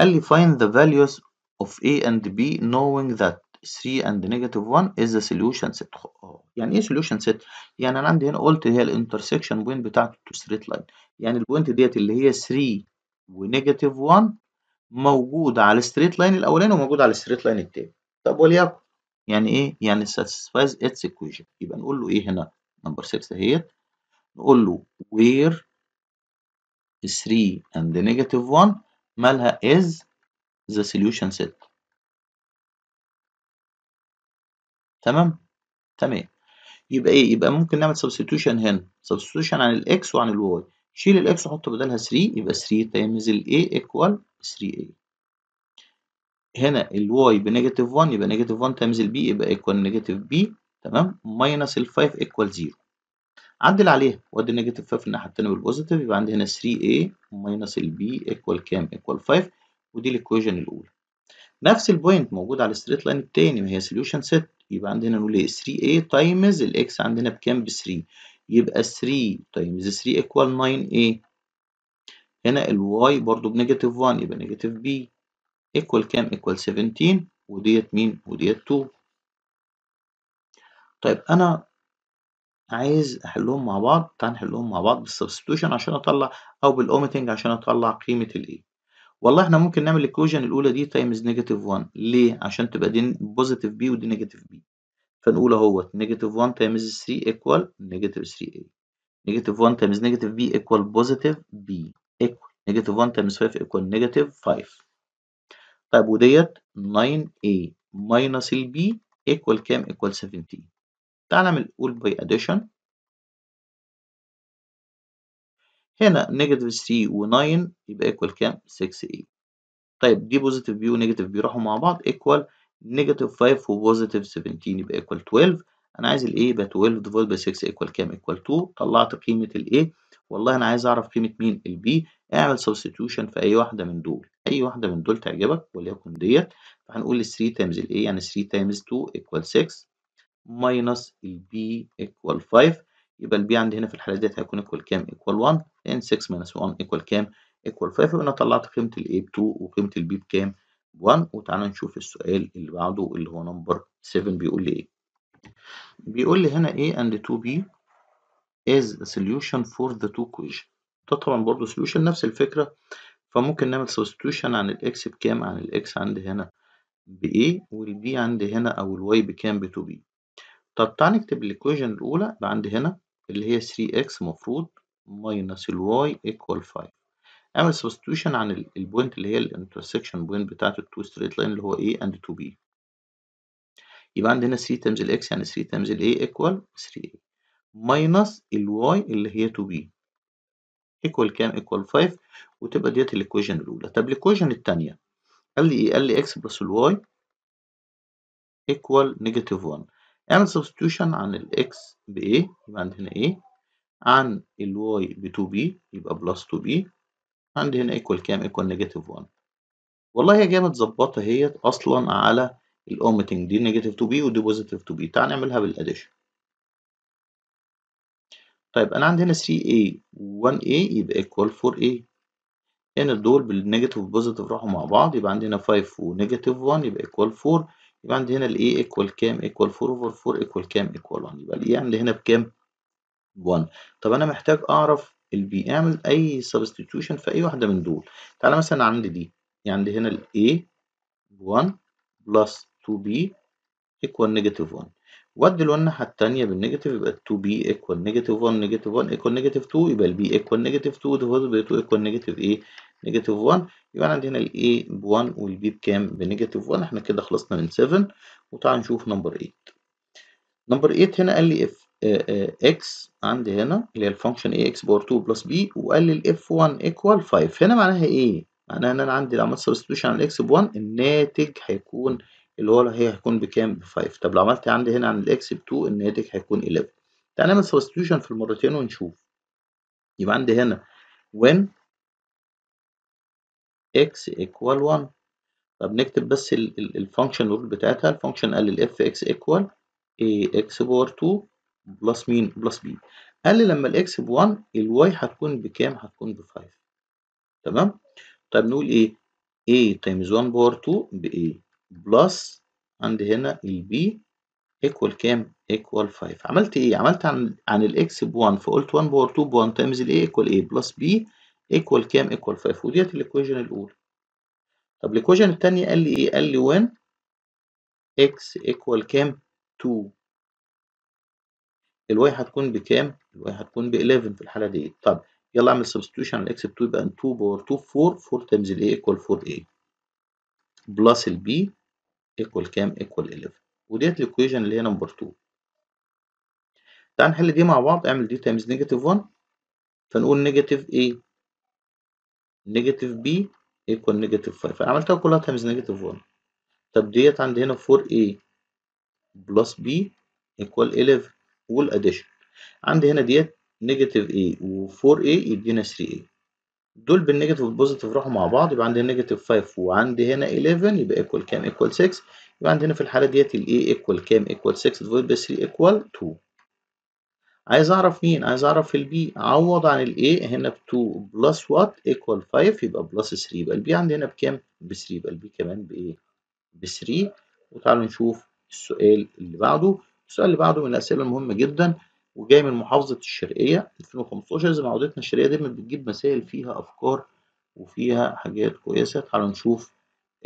قال لي find the values of A and B knowing that 3 and negative 1 is the solution set يعني ايه solution set يعني انا عندي هنا قلت هي الانترسكشن بوينت بتاعت تو ستريت لاين يعني البوينت ديت اللي هي 3 ونيجاتيف 1 موجود على الستريت لاين الاولاني وموجود على الستريت لاين التاني طب وليكن يعني ايه يعني satisfies its equation يبقى نقول له ايه هنا نمبر 6 اهيت نقول له where 3 and negative 1 مالها is the solution set تمام تمام يبقى ايه يبقى ممكن نعمل substitution هنا substitution عن الاكس وعن الواي شيل الاكس وحط بدلها 3 يبقى 3 تايمز الاي ايكوال 3a هنا الواي بنيجاتيف 1 يبقى نيجاتيف 1 تايمز البي يبقى ايكوال نيجاتيف بي تمام ماينس ال 5 ايكوال 0 عدل عليها وادي نيجاتيف 5 الناحيه الثانيه بالبوزيتيف يبقى عندي هنا 3a ماينس البي ايكوال كام ايكوال 5 ودي الايكويجن الاولى نفس البوينت موجود على الستريت لاين الثاني ما هي سوليوشن ست يبقى عندنا نقول ايه 3a تايمز الاكس عندنا بكام ب 3 يبقى 3 تايمز 3 ايكوال 9a هنا الواي برضو بنيجاتيف 1 يبقى نيجاتيف بي ايكوال كام ايكوال 17 وديت مين وديت 2 طيب انا عايز احلهم مع بعض تعال نحلهم مع بعض بالسبستيوشن عشان اطلع او بالاوميتنج عشان اطلع قيمه الايه والله احنا ممكن نعمل الكلوجن الاولى دي تايمز نيجاتيف 1 ليه عشان تبقى دي بوزيتيف بي ودي نيجاتيف بي فنقول اهوت نيجاتيف 1 تايمز 3 ايكوال نيجاتيف 3 اي نيجاتيف 1 تايمز نيجاتيف بي ايكوال بوزيتيف بي ايكوال نيجاتيف 1 تايمز 5 ايكوال نيجاتيف 5 طيب وديت 9 a ماينس البي ايكوال كام ايكوال 17 تعال نعمل قول باي اديشن هنا نيجاتيف 3 و9 يبقى ايكوال كام 6 a طيب دي بوزيتيف بي ونيجاتيف بي راحوا مع بعض ايكوال نيجاتيف 5 وبوزيتيف 17 يبقى ايكوال 12 انا عايز الاي يبقى 12 ديفايد باي 6 ايكوال كام ايكوال 2 طلعت قيمه الاي والله انا عايز اعرف قيمه مين البي اعمل سبستيتيوشن في اي واحده من دول اي واحده من دول تعجبك وليكن ديت فهنقول 3 تايمز الاي يعني 3 تايمز 2 ايكوال 6 ماينس البي ايكوال 5 يبقى البي عندي هنا في الحالة ديت هيكون ايكوال كام؟ ايكوال 1 لأن 6 ماينس 1 ايكوال كام؟ ايكوال 5 يبقى أنا طلعت قيمة الاي ب 2 وقيمة البي بكام؟ 1 وتعالى نشوف السؤال اللي بعده اللي هو نمبر 7 بيقول لي إيه؟ بيقول لي هنا A and 2B is the solution for the two equations ده طبعا برضه solution نفس الفكرة فممكن نعمل substitution عن الإكس بكام؟ عن الإكس عندي هنا ب A والبي عندي هنا أو الواي بكام؟ ب 2B طب تعالى نكتب الإيكويشن الأولى يبقى عندي هنا اللي هي 3x مفروض ماينس الواي ايكوال 5 اعمل سبستيوشن عن البوينت اللي هي الانترسكشن بوينت بتاعت التو ستريت لاين اللي هو a اند 2b يبقى عندنا 3 تايمز الاكس يعني 3 تايمز الاي ايكوال 3a ماينس الواي اللي هي 2b ايكوال كام ايكوال 5 وتبقى ديت الايكويشن الاولى طب الايكويشن الثانيه قال لي ايه قال لي اكس بلس الواي ايكوال نيجاتيف 1 اعمل سبستيوشن عن الاكس ب a يبقى عندنا a عن الواي ب 2b يبقى بلس 2b عندي هنا ايكوال كام ايكوال نيجاتيف 1 والله هي جايه متظبطه اهيت اصلا على الاومتنج دي نيجاتيف 2b ودي بوزيتيف 2b تعال نعملها بالاديشن طيب انا عندي هنا 3a و1a يبقى ايكوال 4a هنا دول بالنيجاتيف بوزيتيف راحوا مع بعض يبقى عندي هنا 5 ونيجاتيف 1 يبقى ايكوال 4 يبقى عندي هنا A ايكوال كام ايكوال 4 اوفر 4 ايكوال كام ايكوال 1 يبقى الايه عندي هنا بكام 1 طب انا محتاج اعرف البي اعمل اي سبستيتيوشن في اي واحده من دول تعالى مثلا عندي دي يعني عندي هنا الاي 1 بلس 2b ايكوال نيجاتيف 1 وادي له الناحيه الثانيه بالنيجاتيف يبقى 2b ايكوال نيجاتيف 1 نيجاتيف 1 ايكوال نيجاتيف 2 يبقى البي ايكوال نيجاتيف 2 ديفايد باي 2 ايكوال نيجاتيف ايه نيجاتيف 1 يبقى عندي هنا الاي ب 1 والبي بكام بنيجاتيف 1 احنا كده خلصنا من 7 وتعال نشوف نمبر 8 نمبر 8 هنا قال لي اف اكس آه، آه، عندي هنا اللي هي الفانكشن اي اكس باور 2 بلس بي وقال لي الاف 1 ايكوال 5 هنا معناها ايه؟ معناها ان انا عندي لو عملت سبستيوشن على الاكس ب 1 الناتج هيكون اللي هو هي هيكون بكام؟ ب 5 طب لو عملت عندي هنا عن الاكس ب 2 الناتج هيكون 11 تعال نعمل سبستيوشن في المرتين ونشوف يبقى عندي هنا وين x ايكوال 1 طب نكتب بس الفانكشن رول بتاعتها الفانكشن قال الاف x ايكوال a x باور 2 بلس مين بلس b قال لي لما الاكس ب 1 الواي هتكون بكام هتكون ب 5 تمام طب نقول ايه a تايمز 1 باور 2 ب a بلس عند هنا البي ايكوال كام ايكوال 5 عملت ايه عملت عن عن الاكس ب 1 فقلت 1 باور 2 ب 1 تايمز الاي ايكوال a بلس b ايكوال كام ايكوال 5 وديت الايكويشن الاولى طب الايكويشن الثانيه قال لي ايه قال لي 1 اكس ايكوال كام 2 الواي هتكون بكام الواي هتكون ب 11 في الحاله دي طب يلا اعمل سبستيوشن على الاكس ب 2 يبقى 2 باور 2 4 4 تايمز الاي ايكوال 4 اي بلس البي ايكوال كام ايكوال 11 وديت الايكويشن اللي هي نمبر 2 تعال نحل دي مع بعض اعمل دي تايمز نيجاتيف 1 فنقول نيجاتيف ايه نيجاتيف بي ايكوال نيجاتيف 5 انا عملتها كلها تايمز نيجاتيف 1 طب ديت عند هنا 4 a بلس بي ايكوال 11 والاديشن عندي هنا ديت نيجاتيف a و4a يدينا 3a دول بالنيجاتيف والبوزيتيف راحوا مع بعض يبقى عندي نيجاتيف 5 وعندي هنا 11 يبقى ايكوال كام ايكوال 6 يبقى عندي هنا في الحاله ديت الاي ايكوال كام ايكوال 6 ديفايد باي 3 ايكوال 2 عايز اعرف مين عايز اعرف البي عوض عن الاي هنا ب 2 بلس وات ايكوال 5 يبقى بلس 3 يبقى البي عندنا بكام ب 3 يبقى البي كمان بايه ب 3 إيه؟ وتعالوا نشوف السؤال اللي بعده السؤال اللي بعده من الاسئله المهمه جدا وجاي من محافظه الشرقيه 2015 زي ما عودتنا الشرقيه دايما بتجيب مسائل فيها افكار وفيها حاجات كويسه تعالوا نشوف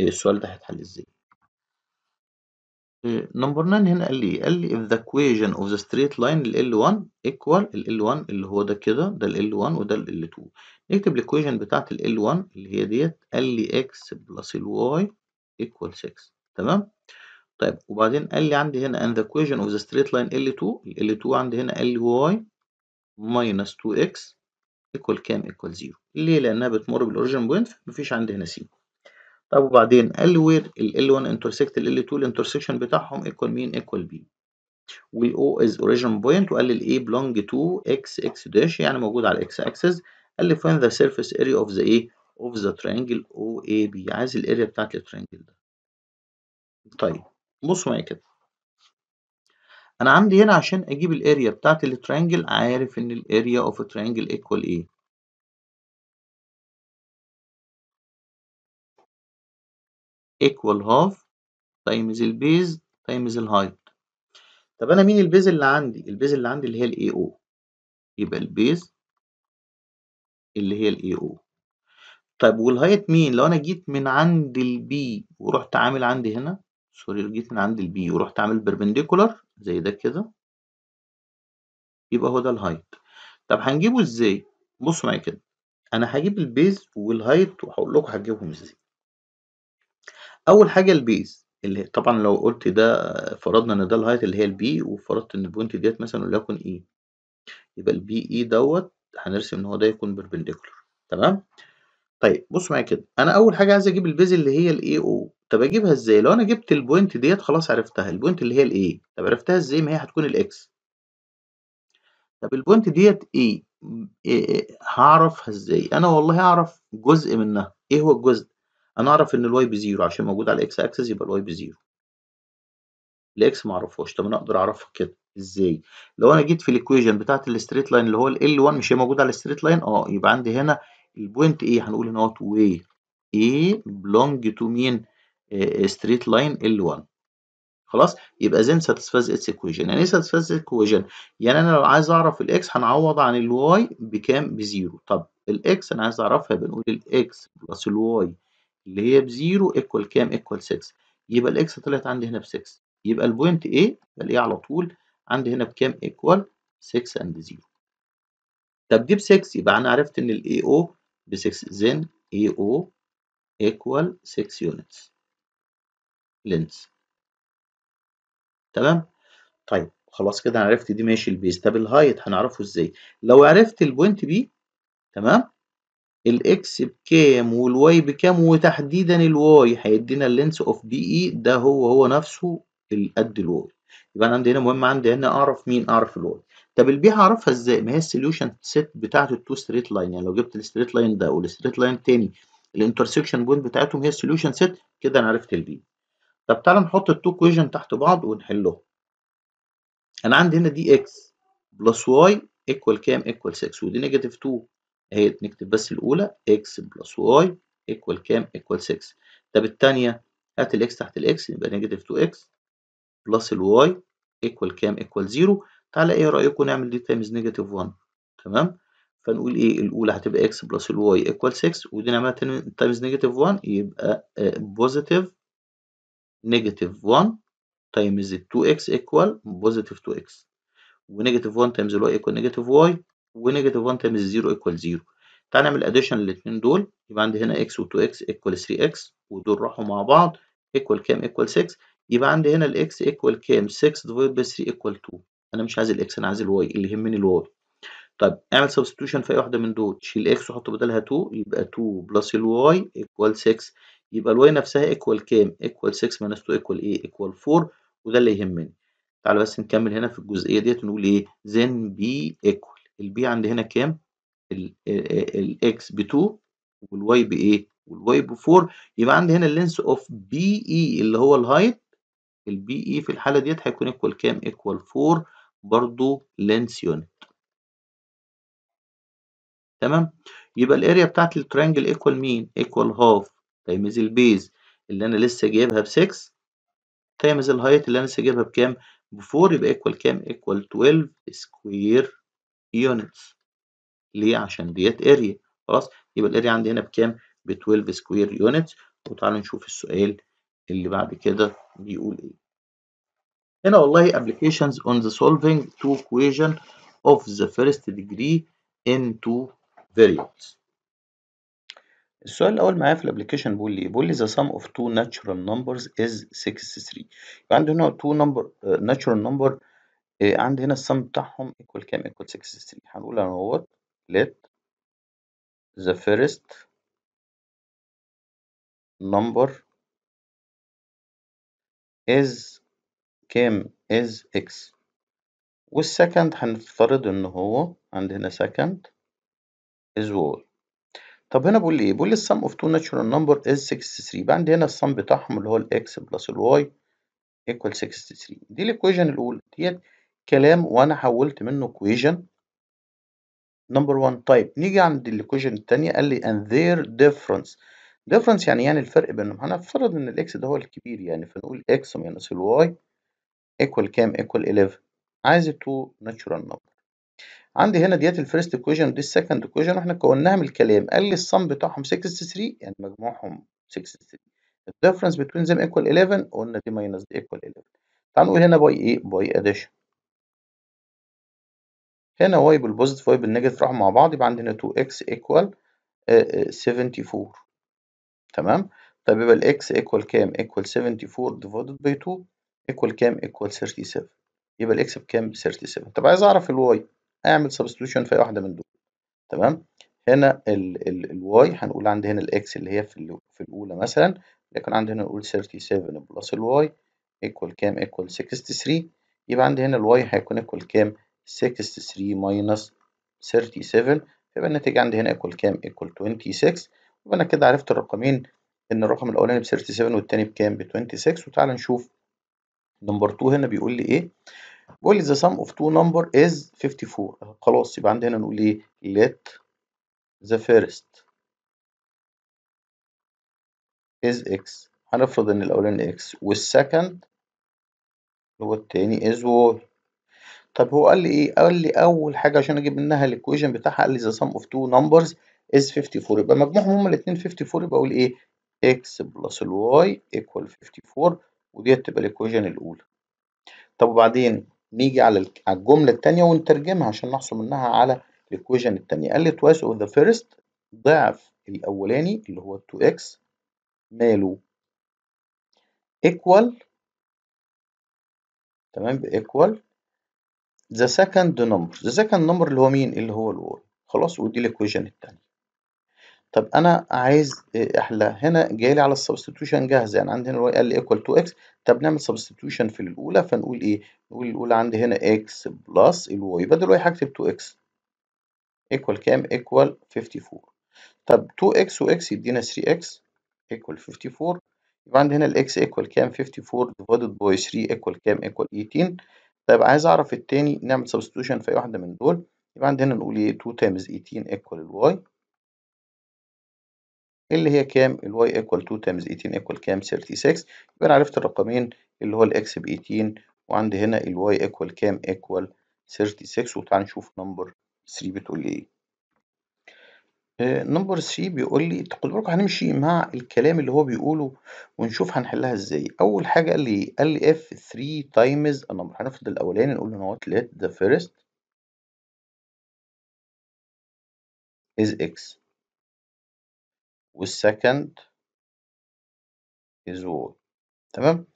السؤال ده هيتحل ازاي نمبر إيه، 9 هنا قال لي ايه؟ قال لي if the equation of the straight line ال L1 equal ال L1 اللي هو ده كده ده ال L1 وده ال L2 نكتب الايكويشن بتاعت ال L1 اللي هي ديت قال لي x بلس الواي equal 6 تمام طيب وبعدين قال لي عندي هنا and the equation of the straight line L2 ال L2 عندي هنا ال y minus 2x equal كام equal 0 ليه لأنها بتمر بالأوريجين بوينت مفيش عندي هنا سين طب وبعدين لي وير ال L1 intersect ال L2 intersection بتاعهم ايكوال مين B بي والاو از origin بوينت وقال لي الاي بلونج تو X X داش يعني موجود على الاكس اكسس قال لي find the surface area of the A of the triangle OAB عايز ال عايز الاريا بتاعت الترينجل ده طيب بصوا معايا كده انا عندي هنا عشان اجيب الاريا بتاعت الترينجل عارف ان الاريا اوف ترينجل ايكوال ايه equal half times البيز times الهايت طب انا مين البيز اللي عندي البيز اللي عندي اللي هي الاي او يبقى البيز اللي هي الاي او طيب والهايت مين لو انا جيت من عند البي ورحت عامل عندي هنا سوري جيت من عند البي ورحت عامل بيربنديكولار زي ده كده يبقى هو ده الهايت طب هنجيبه ازاي بصوا معايا كده انا هجيب البيز والهايت وهقول لكم هجيبهم ازاي أول حاجة البيز اللي طبعًا لو قُلت ده فرضنا إن ده الهايت اللي هي البي وفرضت إن البوينت ديت مثلًا وليكن اي e. يبقى البي اي e دوت هنرسم إن هو ده يكون perpendicular تمام؟ طيب بُص معايا كده، أنا أول حاجة عايز أجيب البيز اللي هي او طب أجيبها إزاي؟ لو أنا جبت البوينت ديت خلاص عرفتها، البوينت اللي هي الاي طب عرفتها إزاي؟ ما هي هتكون الاكس طب البوينت ديت e. إيه،, إيه, هعرفها إزاي؟ أنا والله أعرف جزء منها، إيه هو الجزء؟ انا اعرف ان الواي بزيرو عشان موجود على الاكس اكسس يبقى الواي بزيرو الاكس ما اعرفهاش طب انا اقدر اعرفها كده ازاي لو انا جيت في الايكويشن بتاعت الستريت لاين اللي هو ال 1 مش هي موجوده على الستريت لاين اه يبقى عندي هنا البوينت ايه هنقول ان هو تو واي ايه بلونج تو مين ستريت لاين ال 1 خلاص يبقى زين ساتسفاز اتس ايكويشن يعني ايه ساتسفاز ايكويشن يعني انا لو عايز اعرف الاكس هنعوض عن الواي بكام بزيرو طب الاكس انا عايز اعرفها بنقول الاكس بلس الواي اللي هي ب 0 ايكوال كام ايكوال 6 يبقى الاكس طلعت عندي هنا ب 6 يبقى البوينت A بلاقيه على طول عندي هنا بكام ايكوال 6 اند 0 طب دي ب 6 يبقى انا عرفت ان الاي او ب 6 زين اي او ايكوال 6 يونتس لينس تمام طيب خلاص كده انا عرفت دي ماشي البيز طب الهايت هنعرفه ازاي لو عرفت البوينت بي تمام الاكس بكام والواي بكام وتحديدا الواي هيدينا اللينس اوف بي اي ده هو هو نفسه قد الواي يبقى انا عندي هنا مهم عندي هنا اعرف مين اعرف الواي طب البي هعرفها ازاي ما هي السوليوشن سيت بتاعت التو ستريت لاين يعني لو جبت الستريت لاين ده والستريت لاين الثاني الانترسكشن بوينت بتاعتهم هي السوليوشن سيت كده انا عرفت البي طب تعالى نحط التو كويجن تحت بعض ونحلهم انا عندي هنا دي اكس بلس واي ايكوال كام ايكوال 6 ودي نيجاتيف 2 اهي نكتب بس الاولى اكس بلس واي ايكوال كام ايكوال 6 طب الثانيه هات الاكس تحت الاكس يبقى نيجاتيف 2 اكس بلس الواي ايكوال كام ايكوال 0 تعالى ايه رايكم نعمل دي تايمز نيجاتيف 1 تمام فنقول ايه الاولى هتبقى اكس بلس الواي ايكوال 6 ودي نعملها تايمز نيجاتيف 1 يبقى بوزيتيف نيجاتيف 1 تايمز 2 اكس ايكوال بوزيتيف 2 اكس ونيجاتيف 1 تايمز الواي ايكوال نيجاتيف واي ونيجاتيف 1 تايمز 0 ايكوال 0 تعال نعمل اديشن للاثنين دول يبقى عندي هنا اكس و2 اكس ايكوال 3 اكس ودول راحوا مع بعض ايكوال كام ايكوال 6 يبقى عندي هنا الاكس ايكوال كام 6 ديفايد باي 3 ايكوال 2 انا مش عايز الاكس انا عايز الواي اللي يهمني الواي طيب اعمل سبستيوشن في اي واحده من دول شيل اكس وحط بدلها 2 يبقى 2 بلس الواي ايكوال 6 يبقى الواي نفسها ايكوال كام ايكوال 6 ماينس 2 ايكوال ايه ايكوال 4 وده اللي يهمني تعالى بس نكمل هنا في الجزئيه ديت ونقول ايه زين بي ايكوال البي عند هنا كام الاكس ب 2 والواي بايه والواي ب 4 يبقى عندي هنا اللينس اوف بي اي اللي هو الهايت البي اي في الحاله ديت هيكون ايكوال كام ايكوال 4 برضو لينس يونت تمام يبقى الاريا بتاعت الترينجل ايكوال مين ايكوال هاف تايمز البيز اللي انا لسه جايبها ب 6 تايمز الهايت اللي انا لسه جايبها بكام ب 4 يبقى ايكوال كام ايكوال 12 سكوير units ليه عشان ديت اريا خلاص يبقى الاريا عندي هنا بكام ب 12 سكوير يونتس وتعالوا نشوف السؤال اللي بعد كده بيقول ايه هنا والله applications on the solving two equation of the first degree in two variables السؤال الأول معايا في الابلكيشن بيقول لي بيقول لي the sum of two natural numbers is 63 يبقى عندي هنا two number uh, natural number آآ آه، عندي هنا السم بتاعهم equal كام equal 63 هنقول انا هو let the first number is كام is x والسكند هنفترض إن هو عندي هنا second is y طب هنا بقول إيه بقول السم of two natural number is 63 عندي هنا السم بتاعهم اللي هو الاكس plus الواي equal 63 دي الequation الأولى ديت كلام وانا حولت منه equation نمبر 1 طيب نيجي عند equation الثانيه قال لي and their difference difference يعني يعني الفرق بينهم هنفترض ان الاكس ده هو الكبير يعني فنقول اكس minus الواي equal كام equal 11 عايز 2 natural number عندي هنا ديت الفيرست equation ودي السكند equation واحنا كوناها من الكلام قال لي الصم بتاعهم 63 يعني مجموعهم 63 الديفرنس بتوين them equal 11 قلنا دي ماينس دي equal 11 تعال نقول هنا باي ايه باي اديشن هنا واي بالبوزيتيف واي بالنيجاتيف راحوا مع بعض يبقى عندنا 2x equal 74 تمام طب يبقى الاكس equal كام equal 74 divided by 2 equal كام equal 37 يبقى الاكس بكام ب 37 طب عايز اعرف الواي اعمل سبستيوشن في اي واحده من دول تمام هنا الواي هنقول عندي هنا الاكس اللي هي في, في الاولى مثلا لكن عندي هنا نقول 37 بلس الواي equal كام equal 63 يبقى عندي هنا الواي هيكون equal كام 63 minus 37 يبقى النتيجة عندي هنا ايكوال كام ايكوال 26 يبقى أنا كده عرفت الرقمين إن الرقم الأولاني ب 37 والتاني بكام ب 26 وتعالى نشوف نمبر 2 هنا بيقول لي إيه بيقول لي the sum of two number is 54 خلاص يبقى عندنا نقول إيه let the first is x هنفرض إن الأولاني x والسكند هو التاني is y طب هو قال لي ايه قال لي اول حاجه عشان اجيب منها الايكويشن بتاعها قال لي the sum of two numbers is 54 يبقى مجموعهم هما الاثنين 54 يبقى اقول ايه x بلس الواي equal 54 وديت تبقى الايكويشن الاولى طب وبعدين نيجي على الجمله الثانيه ونترجمها عشان نحصل منها على الايكويشن الثانيه قال لي توايس اوف ذا فيرست ضعف الاولاني اللي هو 2x ماله ايكوال تمام بايكوال ذا سكند نمبر ذا سكند نمبر اللي هو مين اللي هو الوول خلاص ودي الايكويشن الثانيه طب انا عايز آه، احلى هنا جايلي على السبستيتيوشن جاهزه يعني عندي هنا الواي ال ايكوال تو اكس طب نعمل سبستيتيوشن في الاولى فنقول ايه نقول الاولى عندي هنا اكس بلس الواي بدل الواي هكتب 2 اكس ايكوال كام ايكوال 54 طب 2 اكس واكس يدينا 3 اكس ايكوال 54 يبقى عندي هنا الاكس ايكوال كام 54 ديفايدد باي 3 ايكوال كام ايكوال 18 طيب عايز أعرف التاني نعمل سبستيوشن في أي واحدة من دول يبقى عندنا نقول إيه 2 تايمز 18 ايكوال الواي اللي هي كام الواي ايكوال 2 تايمز 18 ايكوال كام 36 يبقى أنا عرفت الرقمين اللي هو الإكس ب 18 وعندي هنا الواي ايكوال كام ايكوال 36 وتعال نشوف نمبر 3 بتقول إيه نمبر آه، 3 بيقول لي تقول لكم هنمشي مع الكلام اللي هو بيقوله ونشوف هنحلها ازاي اول حاجه قال لي قال لي اف 3 تايمز النمبر هنفضل الاولاني نقول ان هو ليت ذا فيرست از اكس والسكند از واي تمام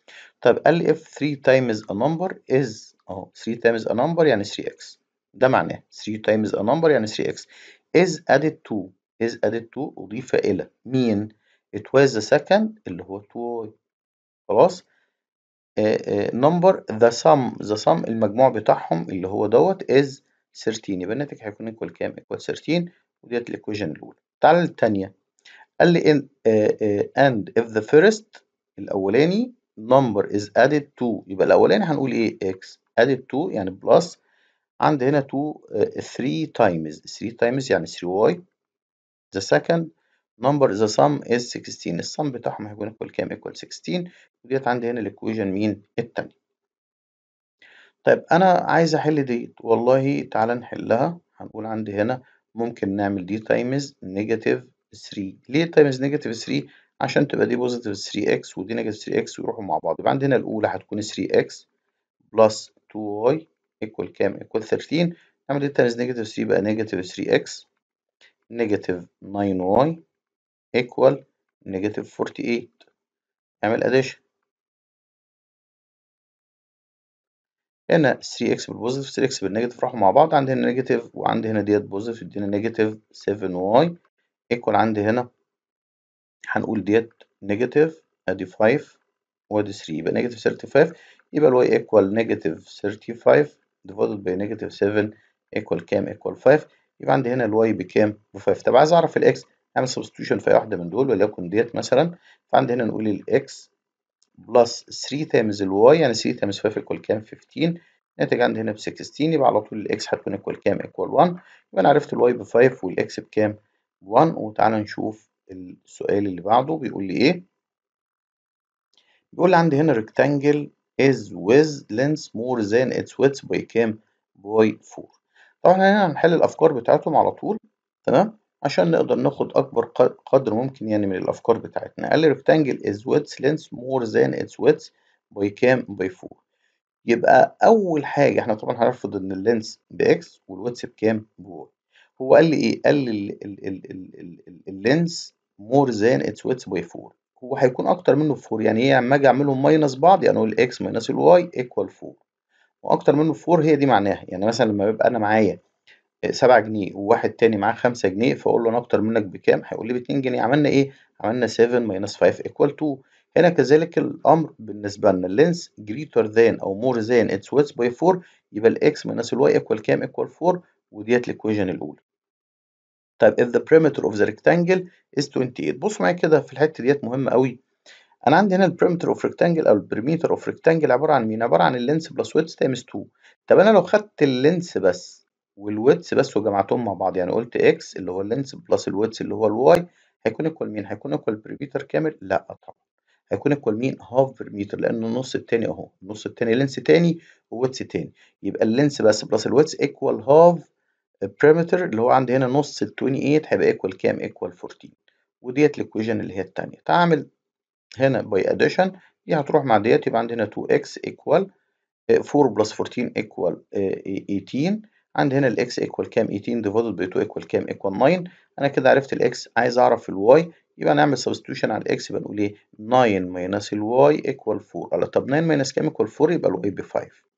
طب قال لي اف 3 تايمز ا نمبر از اه 3 تايمز ا نمبر يعني 3 اكس ده معناه 3 تايمز ا نمبر يعني 3 اكس is added to is added to أضيف إلى مين it was the second اللي هو 2y خلاص آه، آه، number the sum the sum المجموع بتاعهم اللي هو دوت is 13 يبقى الناتج هيكون ايكوال كام؟ ايكوال 13 وديت الايكويشن الأولى تعال للثانيه قال لي in, uh, uh, and if the first الأولاني number is added to يبقى الأولاني هنقول ايه؟ x added to يعني بلس عندي هنا 2 3 تايمز 3 تايمز يعني 3y ذا سكند نمبر ذا سم از 16 السم بتاعهم هيكون ايكوال كام ايكوال 16 وديت عندي هنا الايكويشن مين التانية طيب انا عايز احل ديت والله تعالى نحلها هنقول عندي هنا ممكن نعمل دي تايمز نيجاتيف 3 ليه تايمز نيجاتيف 3 عشان تبقى دي بوزيتيف 3x ودي نيجاتيف 3x ويروحوا مع بعض يبقى عندنا الاولى هتكون 3x بلس 2y ايكوال كام ايكوال 13 نعمل دلتا نيجاتيف 3 بقى نيجاتيف 3 اكس نيجاتيف 9 واي ايكوال نيجاتيف 48 نعمل اديشن هنا 3x بالبوزيتيف 3x بالنيجاتيف راحوا مع بعض عندي هنا نيجاتيف وعندي هنا ديت بوزيتيف يدينا نيجاتيف 7y ايكوال عندي هنا هنقول ديت نيجاتيف ادي 5 وادي 3 يبقى نيجاتيف 35 يبقى الواي ايكوال نيجاتيف 35 ديفايدد باي نيجاتيف 7 ايكوال كام ايكوال 5 يبقى عندي هنا الواي بكام ب 5 طب عايز اعرف الاكس اعمل سبستيوشن في واحده من دول وليكن ديت مثلا فعندي هنا نقول الاكس بلس 3 تايمز الواي يعني 3 تايمز 5 ايكوال كام 15 الناتج عندي هنا ب 16 يبقى على طول الاكس هتكون ايكوال كام ايكوال 1 يبقى انا عرفت الواي ب 5 والاكس بكام 1 وتعالى نشوف السؤال اللي بعده بيقول لي ايه بيقول لي عندي هنا ريكتانجل is with length more than its width by كام؟ باي 4 طبعا هنا هنحل الأفكار بتاعتهم على طول تمام عشان نقدر ناخد أكبر قدر ممكن يعني من الأفكار بتاعتنا قال rectangle is width length more than its width بكام؟ باي 4 يبقى أول حاجة احنا طبعا هنرفض إن اللينس بإكس والويدث بكام؟ بواي هو قال لي إيه؟ قال لي اللينس more than its width by 4 هو هيكون اكتر منه 4 يعني ايه اما اجي اعملهم ماينس بعض يعني اقول اكس ماينس الواي ايكوال 4 واكتر منه 4 هي دي معناها يعني مثلا لما بيبقى انا معايا سبعة جنيه وواحد تاني معاه خمسة جنيه فاقول له انا اكتر منك بكام هيقول لي 2 جنيه عملنا ايه عملنا 7 ماينس 5 ايكوال 2 هنا كذلك الامر بالنسبه لنا اللينس greater than او more than its width by 4 يبقى الاكس ماينس الواي ايكوال كام ايكوال 4 وديت الايكويجن الاولى طيب if the perimeter of the rectangle is 28 بص معايا كده في الحته ديت مهمه قوي انا عندي هنا البريمتر اوف ريكتانجل او البريمتر اوف ريكتانجل عباره عن مين عباره عن اللينس بلس ويتس تايمز 2 طب انا لو خدت اللينس بس والويتس بس وجمعتهم مع بعض يعني قلت اكس اللي هو اللينس بلس الويتس اللي هو الواي هيكون ايكوال مين هيكون ايكوال بريمتر كامل لا طبعا هيكون ايكوال مين هاف بريمتر لان النص الثاني اهو النص الثاني لينس ثاني وويتس ثاني يبقى اللينس بس بلس الويتس ايكوال هاف البريمتر اللي هو عندي هنا نص ال 28 هيبقى ايكوال كام؟ ايكوال 14 وديت الايكويجن اللي هي التانية تعامل هنا باي اديشن دي هتروح مع ديت يبقى آه، آه، عندي هنا 2x ايكوال 4 بلس 14 ايكوال 18 عندي هنا الاكس ايكوال كام 18 ديفايدد باي 2 ايكوال كام ايكوال 9 انا كده عرفت الاكس عايز اعرف الواي يبقى نعمل سبستيوشن على الاكس يبقى نقول ايه 9 ماينس الواي ايكوال 4 طب 9 ماينس كام ايكوال 4 يبقى الواي ب 5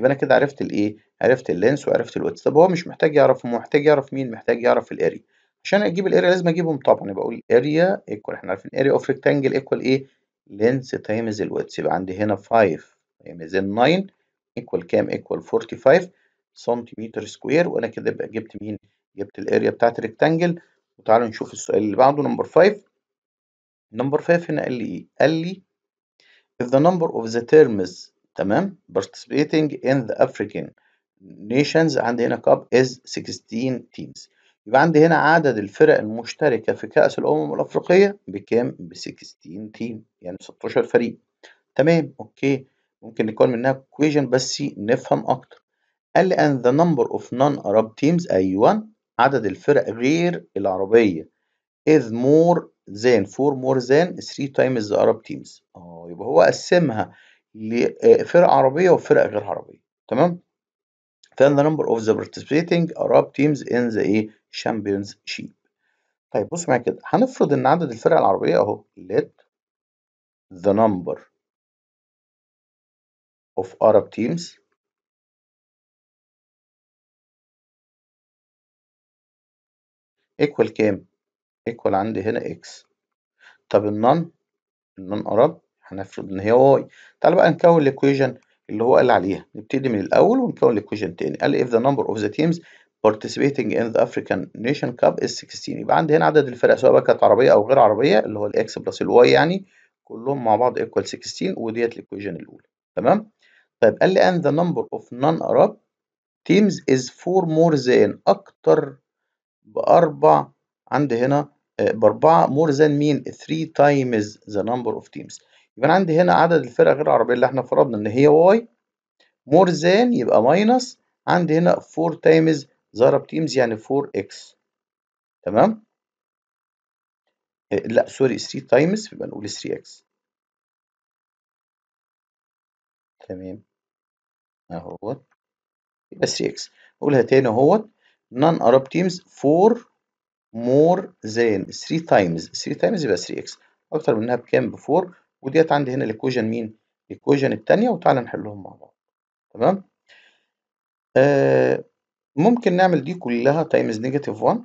يبقى انا كده عرفت الايه عرفت اللينس وعرفت الويتس طب هو مش محتاج يعرف محتاج يعرف مين محتاج يعرف الاريا عشان اجيب الاريا لازم اجيبهم طبعا يبقى اقول اريا ايكوال احنا عارفين اريا اوف ريكتانجل ايكوال ايه لينس تايمز الويتس يبقى عندي هنا 5 تايمز 9 ايكوال كام ايكوال 45 سنتيمتر سكوير وانا كده يبقى جبت مين جبت الاريا بتاعت الريكتانجل وتعالوا نشوف السؤال اللي بعده نمبر 5 نمبر 5 هنا قال لي ايه قال لي if the number of the terms تمام participating in the African nations عندي هنا cup is 16 teams يبقى عندي هنا عدد الفرق المشتركة في كأس الأمم الأفريقية بكام؟ ب 16 تيم يعني 16 فريق تمام أوكي ممكن نكون منها كويجن بس نفهم أكتر قال لي and the number of non-Arab teams أيوة عدد الفرق غير العربية is more than 4 more than 3 times the Arab teams اه يبقى هو قسمها لفرق عربية وفرق غير عربية تمام then the number of the participating Arab teams in the A championship طيب بص معايا كده هنفرض ان عدد الفرق العربية اهو let the number of Arab teams equal كام؟ equal عندي هنا x طب النون النون Arab هنفرض ان هي واي تعالى بقى نكون الايكويشن اللي هو قال عليها نبتدي من الاول ونكون الايكويشن تاني قال إيه؟ if the number of the teams participating in the African Nation Cup is 16 يبقى عندي هنا عدد الفرق سواء بقى كانت عربيه او غير عربيه اللي هو الاكس بلس الواي يعني كلهم مع بعض equal 16 وديت الايكويشن الاولى تمام طيب قال لي and the number of non Arab teams is 4 more than اكتر باربع عندي هنا آه، باربعه more than مين 3 times the number of teams يبقى عندي هنا عدد الفرق غير العربية اللي احنا فرضنا ان هي واي مور ذان يبقى ماينس عندي هنا 4 تايمز ضرب تيمز يعني 4 اكس تمام إيه، لا سوري 3 تايمز يبقى نقول 3 اكس تمام اهوت يبقى 3 اكس نقولها تاني اهوت نان ارب تيمز 4 مور than 3 times 3 times يبقى 3 اكس اكتر منها بكام ب 4 وديت عندي هنا الايكويجن مين الايكويجن الثانيه وتعالى نحلهم مع بعض تمام آه ممكن نعمل دي كلها تايمز نيجاتيف 1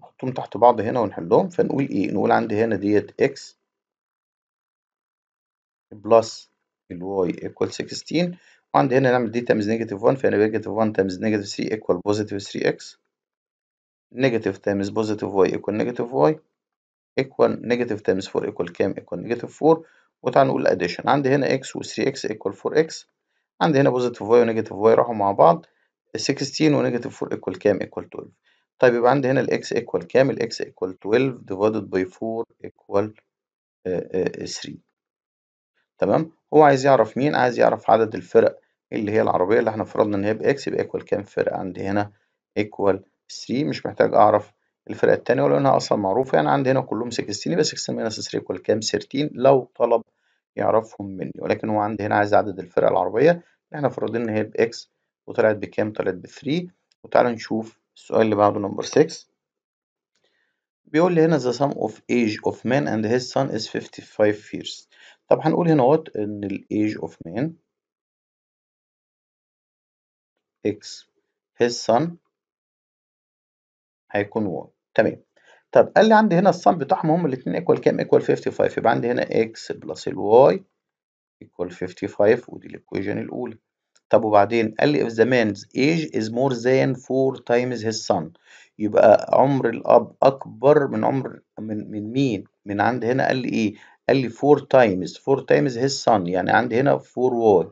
نحطهم تحت بعض هنا ونحلهم فنقول ايه نقول عندي هنا ديت اكس بلس الواي ايكوال 16 وعندي هنا نعمل دي تايمز نيجاتيف 1 فهنا نيجاتيف 1 تايمز نيجاتيف 3 ايكوال بوزيتيف 3 اكس نيجاتيف تايمز بوزيتيف واي ايكوال نيجاتيف واي equal negative times 4 equal كام equal negative 4 وتعال نقول addition عندي هنا x و 3x equal 4x عندي هنا positive y و negative y راحوا مع بعض 16 و negative 4 equal كام equal 12 طيب يبقى عندي هنا الاكس x equal كام الاكس x equal 12 divided by 4 equal 3 آه، آه، تمام هو عايز يعرف مين عايز يعرف عدد الفرق اللي هي العربية اللي احنا فرضنا ان هي بإكس يبقى ايكوال كام فرق عندي هنا ايكوال 3 مش محتاج اعرف الفرقة التانية ولأنها أصلا معروفة يعني عندي هنا كلهم 16 يبقى 16 ماينس 3 يكوال كام 13 لو طلب يعرفهم مني ولكن هو عندي هنا عايز عدد الفرق العربية احنا فرضنا إن هي بإكس وطلعت بكام طلعت بثري وتعالى نشوف السؤال اللي بعده نمبر 6 بيقول لي هنا the sum of age of man and his son is 55 years طب هنقول هنا اهوت ان ال age of man x his son هيكون what تمام طب قال لي عندي هنا الصم بتاعهم هم الاثنين ايكوال كام ايكوال 55 يبقى عندي هنا اكس بلس الواي ايكوال 55 ودي الايكويشن الاولى طب وبعدين قال لي if the man's age is more than 4 times his son يبقى عمر الاب اكبر من عمر من من مين من عند هنا قال لي ايه قال لي 4 times 4 times his son يعني عندي هنا 4 واي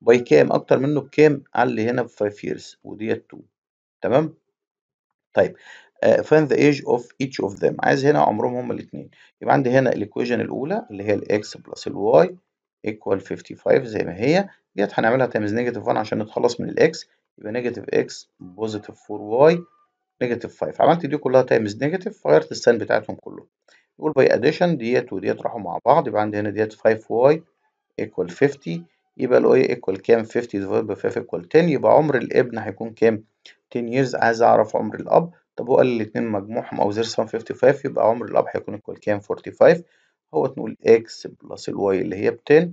باي كام اكتر منه بكام قال لي هنا ب 5 years وديت 2 تمام طيب آه، find the age of each of them عايز هنا عمرهم هما الاثنين يبقى عندي هنا الايكويشن الاولى اللي هي الاكس بلس الواي ايكوال 55 زي ما هي ديت هنعملها تايمز نيجاتيف 1 عشان نتخلص من الاكس يبقى نيجاتيف اكس بوزيتيف 4 واي نيجاتيف 5 عملت دي كلها تايمز نيجاتيف غيرت السين بتاعتهم كلهم يقول باي اديشن ديت وديت راحوا مع بعض يبقى عندي هنا ديت 5 واي ايكوال 50 يبقى y ايكوال كام 50 ديفايد باي 5 ايكوال 10 يبقى عمر الابن هيكون كام 10 years عايز اعرف عمر الاب طب هو قال لي الاتنين مجموعهم أو زيرو 55 يبقى عمر الأب هيكون إيكوال كام 45 هو نقول إكس بلس الواي اللي هي ب 10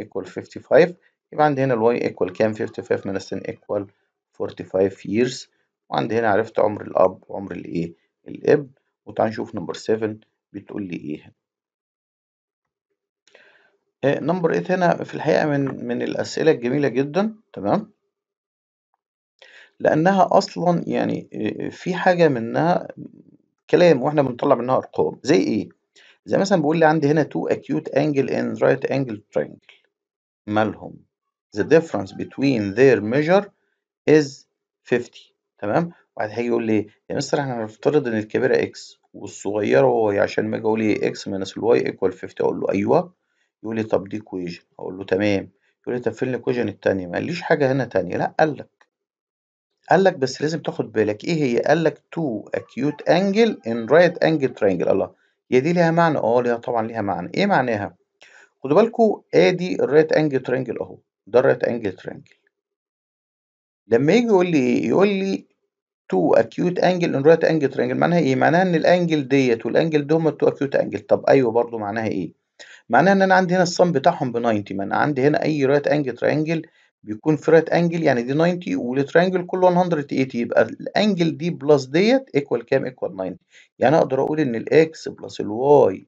إيكوال 55 يبقى عندي هنا الواي إيكوال كام 55 من السن إيكوال 45 ييرز وعندي هنا عرفت عمر الأب وعمر الإيه الإب وتعال نشوف نمبر 7 بتقول لي إيه نمبر آه، 8 هنا في الحقيقة من من الأسئلة الجميلة جدا تمام لأنها أصلا يعني في حاجة منها كلام واحنا بنطلع منها أرقام زي إيه؟ زي مثلا بيقول لي عندي هنا تو اكيوت انجل ان رايت انجل ترينجل مالهم the difference between their measure is 50 تمام واحد هيجي يقول لي يا مستر احنا هنفترض ان الكبيره اكس والصغيره واي عشان ما اجي اقول لي اكس ماينس الواي ايكوال 50 اقول له ايوه يقول لي طب دي كويجن اقول له تمام يقول لي طب فين الكويجن التانيه ما قاليش حاجه هنا تانيه لا قال لك قال لك بس لازم تاخد بالك إيه هي؟ قال لك تو acute انجل in right انجل triangle الله هي دي ليها معنى؟ آه ليها طبعا ليها معنى، إيه معناها؟ خدوا بالكوا آدي الرايت انجل ترينجل أهو ده الرايت انجل ترينجل لما يجي يقول لي إيه؟ يقول لي تو acute انجل in right انجل triangle معناها إيه؟ معناها إن الأنجل ديت والأنجل ده هما التو acute angle طب أيوه برضه معناها إيه؟ معناها إن أنا عندي هنا الصم بتاعهم ب 90 ما أنا عندي هنا أي right انجل triangle بيكون في رايت انجل يعني دي 90 والترانجل كله 180 يبقى الانجل دي بلس ديت ايكوال كام ايكوال 90 يعني اقدر اقول ان الاكس بلس الواي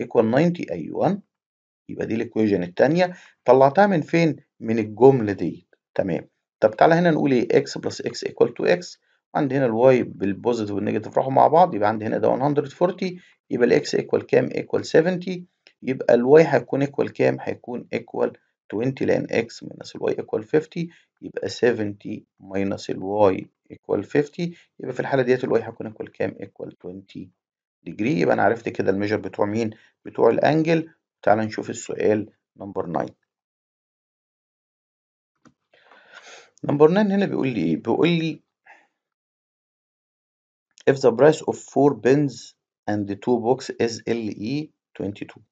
ايكوال 90 ايوه يبقى دي الايكويجن الثانيه طلعتها من فين من الجمله دي تمام طب تعالى هنا نقول ايه اكس بلس اكس ايكوال تو اكس عندي هنا الواي بالبوزيتيف والنيجاتيف راحوا مع بعض يبقى عندي هنا ده 140 يبقى الاكس ايكوال كام ايكوال 70 يبقى الواي هيكون ايكوال كام هيكون ايكوال 20 لان اكس minus الواي equal 50 يبقى 70 minus الواي equal 50 يبقى في الحالة ديت الواي هيكون equal كام؟ equal 20 degree يبقى أنا عرفت كده الميجر بتوع مين؟ بتوع الأنجل تعالى نشوف السؤال نمبر 9 نمبر 9 هنا بيقول لي ايه؟ بيقول لي if the price of 4 pins and 2 box is LE 22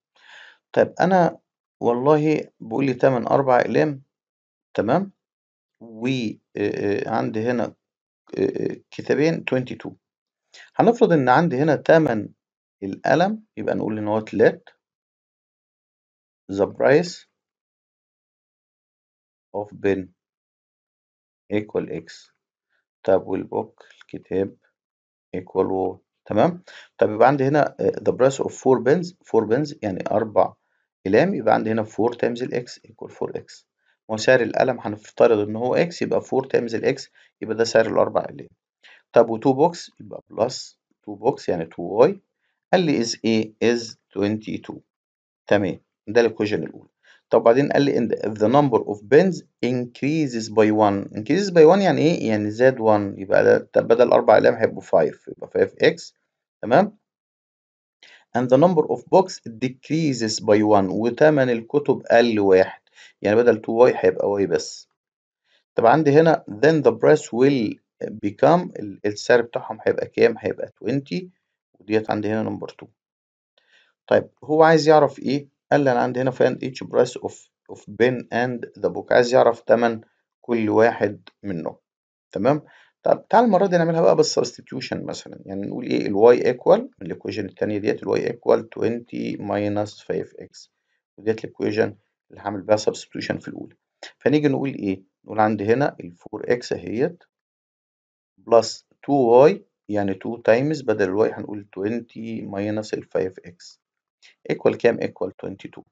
طيب أنا والله بيقول لي تمن أربع أقلام تمام، وعندي هنا كتابين 22 هنفرض إن عندي هنا تمن القلم يبقى نقول إن هو تلات the price of pen equal x طب والبوك الكتاب equal و تمام طب يبقى عندي هنا the price of four pens four pens يعني أربع أقلام يبقى عندي هنا 4 تايمز الإكس إيكوال 4 إكس هو سعر القلم هنفترض إن هو إكس يبقى 4 تايمز الإكس يبقى ده سعر الأربع أقلام طب و2 بوكس يبقى بلس 2 بوكس يعني 2 واي قال لي إز إيه إز 22 تمام ده الإيكويشن الأولى طب وبعدين قال لي if the number of pins increases by 1 increases by 1 يعني ايه يعني زاد 1 يبقى بدل 4 اقلام هيبقوا 5 يبقى 5x تمام and the number of books decreases by one وتمن الكتب قل واحد يعني بدل 2 واي هيبقى واي بس طب عندي هنا then the price will become السعر بتاعهم هيبقى كام هيبقى 20 وديت عندي هنا نمبر 2 طيب هو عايز يعرف ايه قال لي انا عندي هنا find each price of of pen and the book عايز يعرف تمن كل واحد منهم تمام طب تعال المرة دي نعملها بقى بالسبستيتيوشن مثلا يعني نقول ايه الواي ايكوال الايكويشن الثانيه ديت الواي ايكوال 20 ماينس 5 اكس وديت الايكويشن اللي هعمل بيها سبستيتيوشن في الأولى فنيجي نقول ايه نقول عندي هنا ال 4 اكس اهيت بلس 2 واي يعني 2 تايمز بدل الواي هنقول 20 ماينس ال 5 اكس ايكوال كام ايكوال 22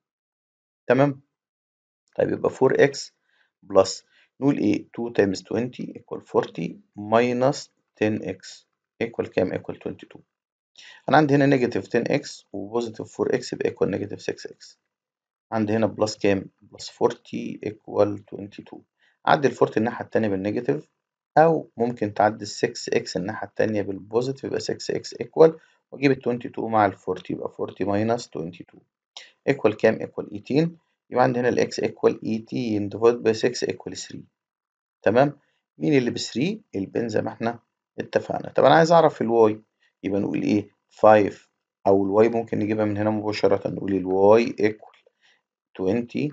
تمام طيب يبقى 4 اكس بلس نقول إيه 2 تايمز 20 ايكوال 40 ماينس 10x ايكوال كام ايكوال 22 أنا عندي هنا نيجاتيف 10x وبوزيتيف 4x يبقى ايكوال نيجاتيف 6x عندي هنا بلس كام بلس 40 ايكوال 22 عدي ال 40 الناحية التانية بالنيجاتيف أو ممكن تعدي ال 6x الناحية التانية بالبوزيتيف يبقى 6x ايكوال وأجيب ال 22 مع ال 40 يبقى 40 ماينس 22 ايكوال كام ايكوال 18 يبقى عندي هنا الإكس إيكوال إي تي e divided by 6 equal 3 تمام مين اللي ب 3 البن زي ما إحنا اتفقنا طب أنا عايز أعرف ال y يبقى نقول إيه 5 أو ال y ممكن نجيبها من هنا مباشرة نقول ال y equal 20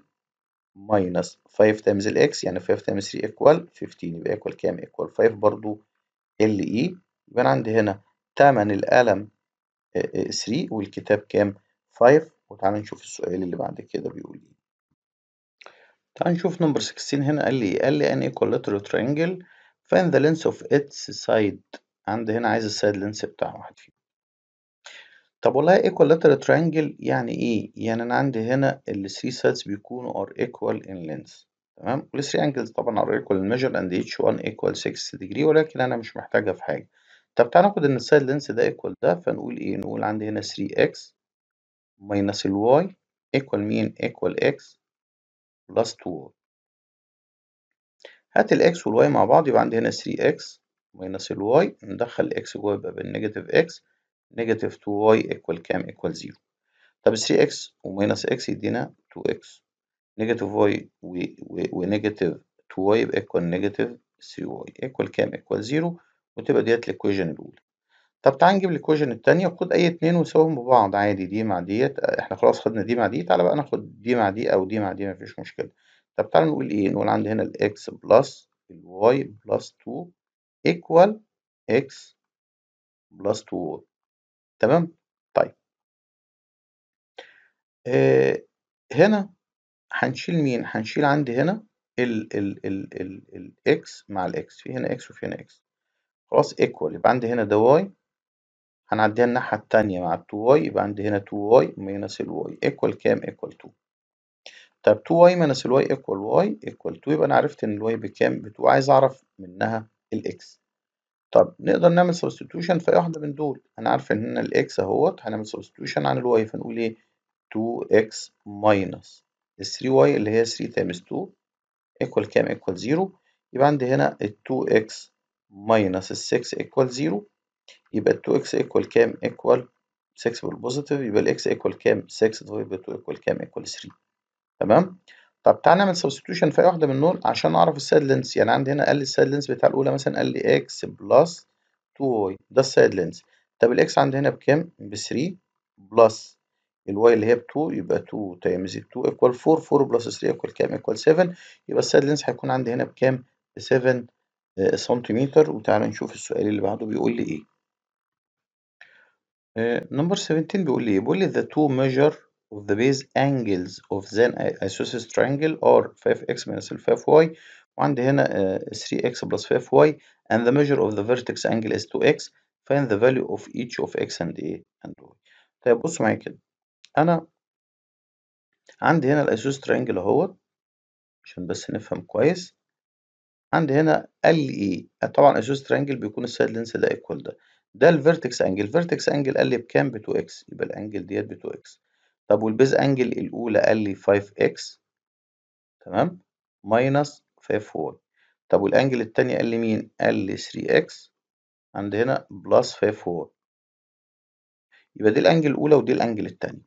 minus 5 times ال x يعني 5 times 3 equal 15 يبقى equal كام equal 5 برضو ال e يبقى أنا عندي هنا تمن القلم 3 آه، آه، والكتاب كام 5 وتعالى نشوف السؤال اللي بعد كده بيقول ايه تعال نشوف نمبر 16 هنا قال لي قال لي an equilateral ترينجل find ذا length اوف اتس سايد عند هنا عايز السايد لينس بتاع واحد فيهم طب والله equilateral ترينجل يعني ايه يعني انا عندي هنا ال 3 سايدز بيكونوا ار ايكوال ان length تمام وال 3 انجلز طبعا ار ايكوال in measure and each one equal 6 ديجري ولكن انا مش محتاجها في حاجه طب تعال ناخد ان السايد لينس ده ايكوال ده فنقول ايه نقول عندي هنا 3 اكس minus الواي ايكوال مين ايكوال اكس بلس 2y هات الاكس والواي مع بعض يبقى عندي هنا 3x ماينس الواي ندخل الاكس جوه يبقى بالنيجاتيف x نيجاتيف 2y ايكوال كام ايكوال 0 طب 3x وماينس x يدينا 2x نيجاتيف y ونيجاتيف 2y يبقى ايكوال نيجاتيف 3y ايكوال كام ايكوال 0 وتبقى ديت الايكويشن الاولى طب تعال نجيب الequation التانية وخد أي اتنين وساويهم ببعض عادي دي مع ديت إحنا خلاص خدنا دي مع دي تعالى بقى ناخد دي مع دي أو دي مع دي مفيش مشكلة طب تعالى نقول إيه نقول عندي هنا الإكس بلس الواي بلس تو إيكوال إكس بلس تو تمام طيب آه هنا هنشيل مين هنشيل عندي هنا ال ال ال ال الاكس مع الاكس في هنا اكس وفي هنا اكس خلاص ايكوال يبقى عندي هنا ده واي هنعديها الناحية التانية مع ال 2y يبقى عندي هنا 2y ماينس ال y إيكوال كام؟ إيكوال 2 طب 2y ماينس ال y إيكوال y إيكوال 2 يبقى أنا عرفت إن ال y بكام؟ ب 2 عايز أعرف منها ال x طب نقدر نعمل substitution في أي واحدة من دول أنا عارف إن هنا ال x أهوت هنعمل substitution عن ال y فنقول إيه؟ 2x ماينس الـ 3y اللي هي 3 تايمز 2 إيكوال كام؟ إيكوال 0 يبقى عندي هنا ال 2x ماينس الـ 6 إيكوال 0 يبقى ال 2x equal كام equal 6 بالبوزيتيف يبقى ال x equal كام 6 divided by 2 equal كام equal 3 تمام طب تعالى نعمل substitution في اي واحده من دول عشان اعرف السايد لينس يعني عندي هنا قال لي السايد لينس بتاع الاولى مثلا قال لي x بلس 2y ده السايد لينس طب الاكس عندي هنا بكام ب 3 بلس الواي اللي هي ب 2 يبقى 2 تايمز 2 equal 4 4 بلس 3 equal كام equal 7 يبقى السايد لينس هيكون عندي هنا بكام ب 7 سنتيمتر آه، وتعالى نشوف السؤال اللي بعده بيقول لي ايه آه، نمبر 17 بيقول لي بيقول لي the two measure of the base angles of the isosceles triangle are 5x minus 5y وعندي هنا uh, آه، 3x plus 5y and the measure of the vertex angle is 2x find the value of each of x and a and y طيب بص معايا كده أنا عندي هنا الأسوس ترينجل اهوت عشان بس نفهم كويس عندي هنا ال اي e. طبعا الاسوس ترينجل بيكون السايد لينس ده ايكوال ده ده الفيرتكس انجل الفيرتكس انجل قال لي بكام ب 2 اكس يبقى الانجل ديت ب 2 اكس طب والبيز انجل الاولى قال لي 5 اكس تمام ماينس 5 واي طب والانجل التاني قال لي مين قال لي 3 اكس عند هنا بلس 5 واي يبقى دي الانجل الاولى ودي الانجل التاني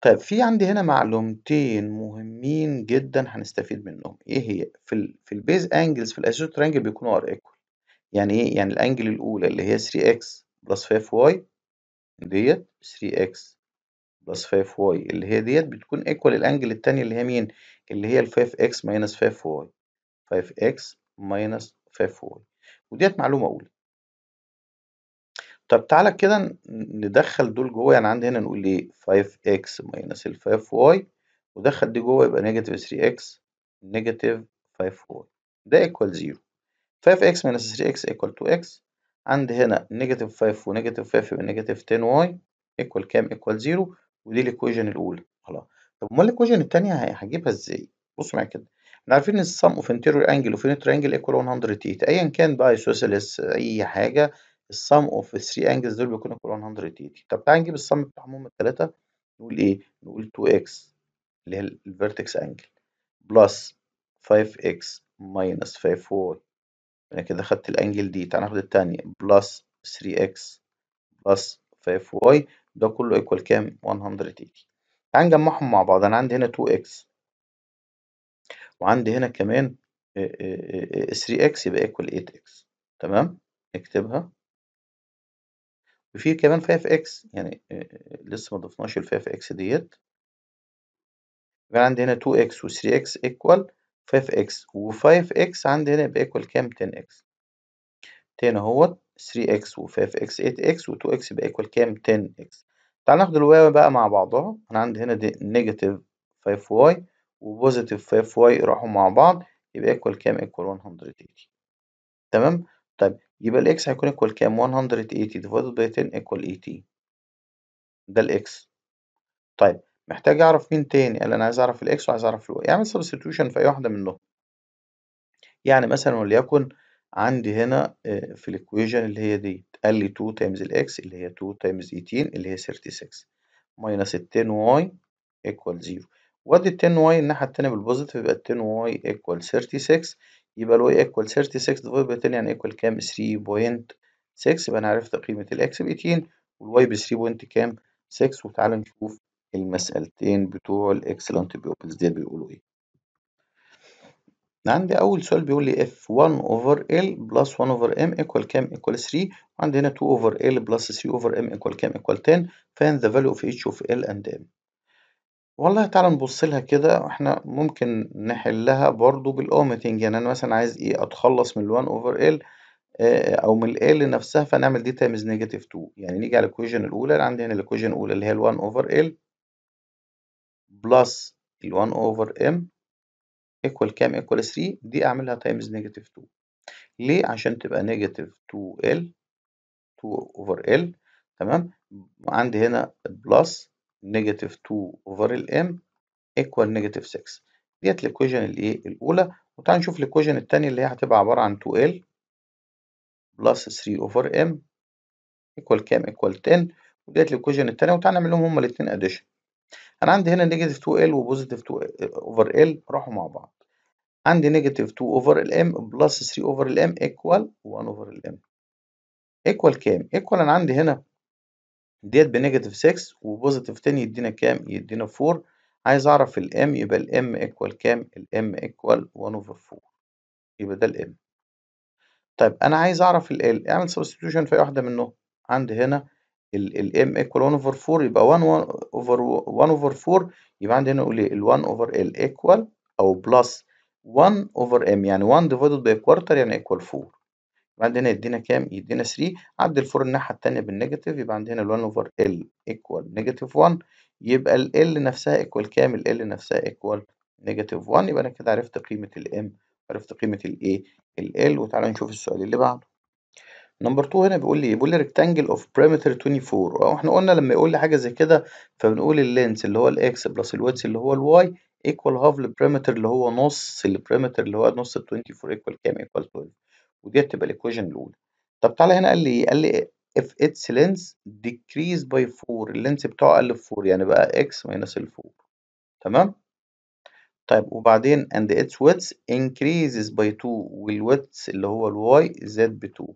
طيب في عندي هنا معلومتين مهمين جدا هنستفيد منهم ايه هي في الـ في البيز انجلز في الاسيوت ترانجل بيكونوا ار ايكوال يعني ايه يعني الانجل الاولى اللي هي 3x بلس 5y ديت 3x بلس 5y اللي هي ديت بتكون ايكوال الانجل التانية اللي هي مين اللي هي ال 5x ماينس 5y 5x ماينس 5y وديت معلومة أولى طب تعالى كده ندخل دول جوه يعني عندي هنا نقول ايه 5x ماينس 5y ودخل دي جوه يبقى نيجاتيف 3x نيجاتيف 5y ده ايكوال 0 5x minus 3x equal to x عندي هنا نيجاتيف 5 ونيجاتيف 5 يبقى نيجاتيف 10y equal كام equal 0 ودي الايكويجن الاولى خلاص طب امال الايكويجن الثانيه هجيبها ازاي بص معايا كده احنا عارفين ان السم اوف انتيريور انجل وفين انجل ايكوال 180 ايا كان بقى isosceles اي حاجه السم اوف 3 انجلز دول بيكون ايكوال 180 طب تعالى نجيب السم بتاعهم هم الثلاثه نقول ايه نقول 2x اللي هي الفيرتكس انجل بلس 5x minus 5y أنا يعني كده خدت الأنجل دي تعال ناخد التانية بلس 3x بلس 5y ده كله ايكوال كام 180 تعال نجمعهم مع بعض أنا عندي هنا 2x وعندي هنا كمان 3x آه، آه، آه، يبقى ايكوال 8x تمام نكتبها وفي كمان 5x يعني لسه ما ضفناش ال 5x ديت يبقى عندي هنا 2x و 3x ايكوال 5x و 5x عندي هنا يبقى ايكوال كام 10x تاني اهوت 3x و 5x 8x و 2x يبقى ايكوال كام 10x تعال ناخد الواو بقى مع بعضها انا عندي هنا دي نيجاتيف 5y وبوزيتيف 5y راحوا مع بعض يبقى ايكوال كام ايكوال 180 تمام طيب يبقى الاكس هيكون ايكوال كام 180 ديفايد باي 10 ايكوال 80 ده الاكس طيب محتاج اعرف مين تاني قال انا عايز اعرف الاكس وعايز اعرف الواي اعمل سبستيوشن في اي واحده منهم يعني مثلا وليكن عندي هنا آه، في الايكويشن اللي هي دي قال لي 2 تايمز الاكس اللي هي 2 تايمز 18 اللي هي 36 ماينس 10 واي ايكوال 0 وادي 10 واي الناحيه التانيه بالبوزيتيف يبقى 10 واي ايكوال 36 يبقى الواي ايكوال 36 ديفايد باي 10 يعني ايكوال كام 3.6 يبقى انا عرفت قيمه الاكس ب 18 والواي ب 3. كام 6 وتعالى نشوف المسألتين بتوع الإكسلنت بيوبلز دي بيقولوا إيه؟ عندي أول سؤال بيقول لي إف 1 over L plus 1 over M equal كام equal 3 وعندي هنا 2 over L plus 3 over M equal كام equal 10 find the value of each of L and M والله تعالى نبص لها كده احنا ممكن نحلها برضو بالاوميتنج يعني انا مثلا عايز ايه اتخلص من ال 1 اوفر ال او من ال نفسها فنعمل دي تايمز نيجاتيف 2 يعني نيجي على الايكويشن الاولى عندي هنا الايكويشن الاولى اللي هي ال 1 اوفر ال بلس ال 1 اوفر ام ايكوال كام ايكوال 3 دي اعملها تايمز نيجاتيف 2 ليه عشان تبقى نيجاتيف 2 ال 2 اوفر ال تمام عندي هنا بلس نيجاتيف 2 اوفر الام ايكوال نيجاتيف 6 ديت الايكويشن الايه الاولى وتعال نشوف الايكويشن الثانيه اللي هي هتبقى عباره عن 2 ال بلس 3 اوفر ام ايكوال كام ايكوال 10 وديت الايكويشن الثانيه وتعال نعمل لهم هما الاثنين اديشن انا عندي هنا نيجاتيف 2 ال وبوزيتيف 2 اوفر ال راحوا مع بعض عندي نيجاتيف 2 اوفر الام بلس 3 اوفر الام ايكوال 1 اوفر الام ايكوال كام ايكوال انا عندي هنا ديت بنيجاتيف 6 وبوزيتيف تاني يدينا كام يدينا 4 عايز اعرف الام يبقى الام ايكوال كام الام ايكوال 1 اوفر 4 يبقى ده الام طيب انا عايز اعرف ال ال اعمل سبستيتيوشن في واحده منهم عندي هنا ال m ايكوال 1 over 4 يبقى 1 over 1 over 4 يبقى عندي هنا نقول ايه ال 1 over ال ايكوال او بلس 1 over ام يعني 1 ديفايدد by quarter يعني equal 4 يبقى عندنا يدينا كام؟ يدينا 3 عدي ال 4 الناحية التانية بالنيجاتيف يبقى عندنا ال 1 over ال ايكوال negative 1 يبقى ال ال نفسها ايكوال كام؟ ال ال نفسها ايكوال negative 1 يبقى انا كده عرفت قيمة ال m عرفت قيمة ال a ال ال وتعالى نشوف السؤال اللي بعده نمبر 2 هنا بيقول لي ايه بيقول لي ريكتانجل اوف بريمتر 24 او احنا قلنا لما يقول لي حاجه زي كده فبنقول اللينس اللي هو الاكس بلس الويدث اللي هو الواي ايكوال هاف للبريمتر اللي هو نص البريمتر اللي هو نص 24 ايكوال كام ايكوال 12 ودي هتبقى الايكويشن الاولى طب تعالى هنا قال لي ايه قال لي if its length decrease by 4 اللينس بتاعه قل ب 4 يعني بقى اكس minus ال 4 تمام طيب وبعدين and its width increases by 2 والwidth اللي هو الواي زاد ب 2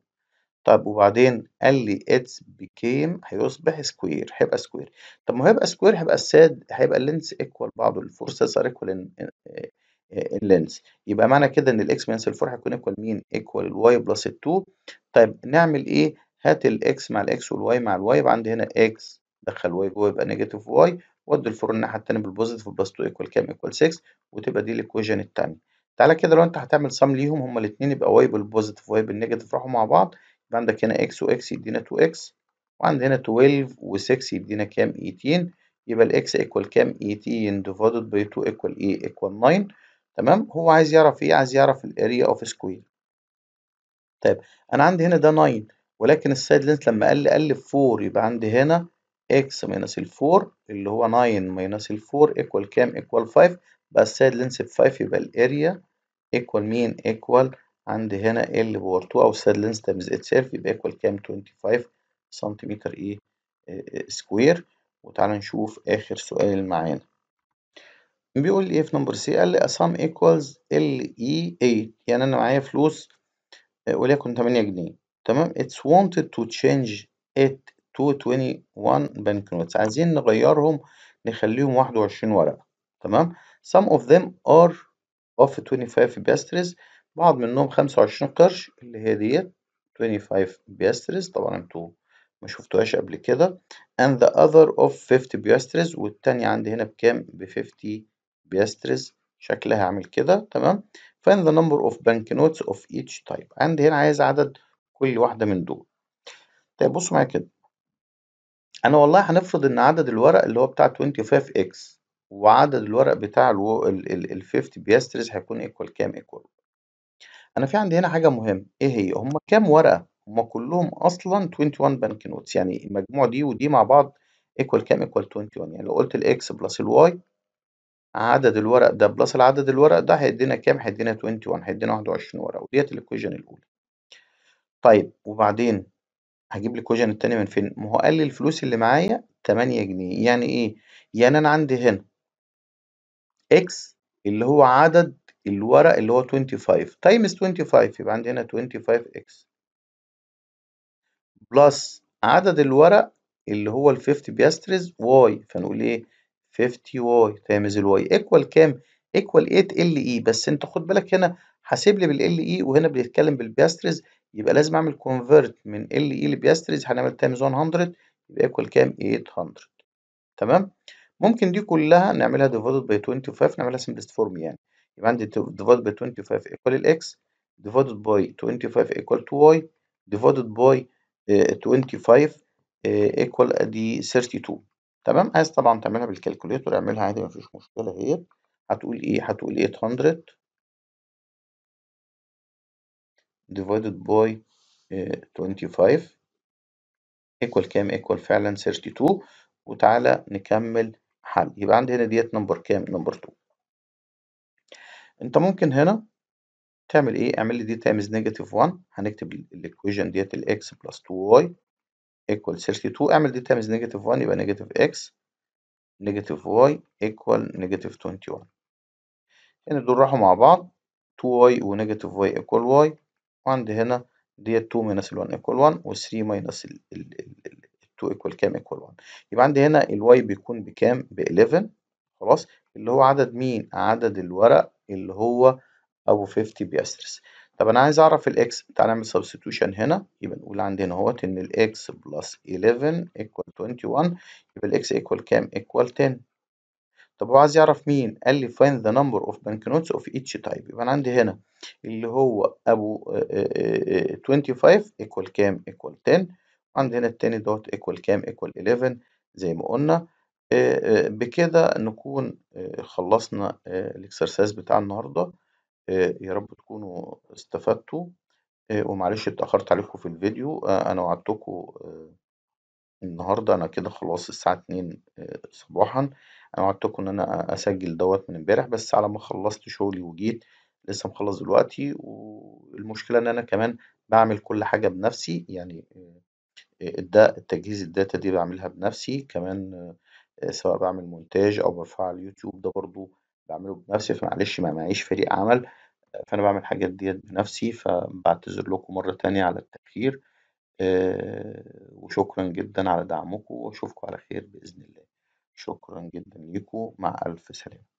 طب وبعدين قال لي اتس بيكيم هيصبح سكوير هيبقى سكوير طب ما هو هيبقى سكوير هيبقى الساد هيبقى اللينس ايكوال بعضه الفرصه صار ايكوال اللينس يبقى معنى كده ان الاكس ماينس الفور هيكون ايكوال مين ايكوال الواي بلس ال2 طيب نعمل ايه هات الاكس مع الاكس والواي مع الواي يبقى عندي هنا اكس دخل واي جوه يبقى نيجاتيف واي وادي الفور الناحيه الثانيه بالبوزيتيف بلس 2 ايكوال كام ايكوال 6 وتبقى دي الايكويشن الثانيه تعالى كده لو انت هتعمل سم ليهم هما الاثنين يبقى واي بالبوزيتيف واي بالنيجاتيف راحوا مع بعض عندك هنا اكس واكس يدينا 2 اكس وعند هنا 12 و6 يدينا كام 18 يبقى الاكس ايكوال كام 18 ديفايدد باي 2 ايكوال ايه ايكوال 9 تمام هو عايز يعرف ايه عايز يعرف الاريا اوف سكوير طيب انا عندي هنا ده 9 ولكن السايد لينث لما قال لي قال 4 يبقى عندي هنا اكس ماينس ال 4 اللي هو 9 ماينس ال 4 ايكوال كام ايكوال 5 بقى السايد لينث ب 5 يبقى الاريا ايكوال مين ايكوال عندي هنا ال باور 2 أو ساد لينث تايمز اتسيلف يبقى إيكوال كام 25 سنتيمتر إيه سكوير آه، آه، وتعالى نشوف آخر سؤال معانا بيقول لي إيه في نمبر سي قال لي أسام إيكوالز ال إي 8 يعني أنا معايا فلوس آه، وليكن 8 جنيه تمام اتس وونتد تو تشينج ات تو 21 بنك نوتس عايزين نغيرهم نخليهم 21 ورقة تمام some of them are of 25 piastres بعض منهم خمسة وعشرين قرش اللي هي ديت 25 بيسترز طبعا انتوا ما شفتوهاش قبل كده and the other of 50 بيسترز والتانية عندي هنا بكام ب 50 بيسترز شكلها عامل كده تمام find the number of banknotes of each type عندي هنا عايز عدد كل واحدة من دول طيب بصوا معايا كده انا والله هنفرض ان عدد الورق اللي هو بتاع 25 اكس وعدد الورق بتاع ال 50 بيسترز هيكون ايكوال كام ايكوال أنا في عندي هنا حاجة مهمة، إيه هي؟ هُم كام ورقة؟ هُم كلّهم أصلًا 21 بنك نوتس يعني المجموع دي ودي مع بعض ايكوال كام؟ ايكوال 21 يعني لو قُلت الاكس بلس الواي عدد الورق ده بلس العدد الورق ده هيدّينا كام؟ هيدّينا 21 هيدّينا 21 ورقة، وديت الequation الأولى. طيب وبعدين لي الequation التانية من فين؟ ما هو قال لي الفلوس اللي معايا 8 جنيه، يعني إيه؟ يعني أنا عندي هنا اكس اللي هو عدد الورق اللي هو 25 تايمز 25 يبقى عندي هنا 25 اكس بلس عدد الورق اللي هو ال 50 بيسترز واي فنقول ايه 50 واي تايمز الواي ايكوال كام ايكوال 8 ال اي بس انت خد بالك هنا حاسب لي بال ال اي e وهنا بيتكلم بالبيسترز يبقى لازم اعمل كونفرت من ال اي لبيسترز هنعمل تايمز 100 يبقى ايكوال كام 800 تمام ممكن دي كلها نعملها ديفايد باي 25 نعملها سمبلست فورم يعني يبقى عندي ديفايد باي 25 ايكوال الاكس ديفايد باي 25 ايكوال تو واي ديفايد باي 25 ايكوال ادي 32 تمام عايز طبعا تعملها بالكالكوليتور اعملها عادي مفيش مشكلة اهيت هتقول ايه هتقول 800 divided by 25 آه، equal كام equal فعلا 32 وتعالى نكمل حل يبقى عندي هنا ديت نمبر كام نمبر 2 انت ممكن هنا تعمل ايه اعمل لي دي تايمز نيجاتيف 1 هنكتب الايكويشن ديت الاكس بلس 2 y ايكوال 32 اعمل دي تايمز نيجاتيف 1 يبقى نيجاتيف x نيجاتيف y ايكوال نيجاتيف 21 هنا دول راحوا مع بعض 2y ونيجاتيف y ايكوال y وعند هنا ديت 2 minus ال 1 ايكوال 1 و 3 minus ال 2 ايكوال كام ايكوال 1 يبقى عندي هنا الواي y بيكون بكام ب 11 خلاص اللي هو عدد مين عدد الورق اللي هو أبو 50 بيسترس طب أنا عايز أعرف الإكس تعالى نعمل سبستيوشن هنا يبقى نقول عندنا اهوت إن الإكس بلس 11 إيكوال 21 يبقى الإكس إيكوال كام؟ إيكوال 10 طب هو عايز يعرف مين؟ قال لي find the number of banknotes of each type يبقى أنا عندي هنا اللي هو أبو 25 آه، إيكوال آه، آه، كام؟ إيكوال 10 وعندي هنا التاني دوت إيكوال كام؟ إيكوال 11 زي ما قلنا بكده نكون خلصنا الإكسرسايز بتاع النهاردة يا رب تكونوا استفدتوا ومعلش اتأخرت عليكم في الفيديو أنا وعدتكم النهاردة أنا كده خلاص الساعة اتنين صباحا أنا وعدتكم إن أنا أسجل دوت من امبارح بس على ما خلصت شغلي وجيت لسه مخلص دلوقتي والمشكلة إن أنا كمان بعمل كل حاجة بنفسي يعني ده التجهيز الداتا دي بعملها بنفسي كمان آه، سواء بعمل مونتاج أو برفع على اليوتيوب ده برضه بعمله بنفسي، فمعلش ما معيش فريق عمل، آه، فأنا بعمل الحاجات ديت بنفسي، فبعتذر لكم مرّة تانية على التأخير، آه، وشكرًا جدًا على دعمكم، وأشوفكم على خير بإذن الله، شكرًا جدًا ليكم، مع ألف سلامة.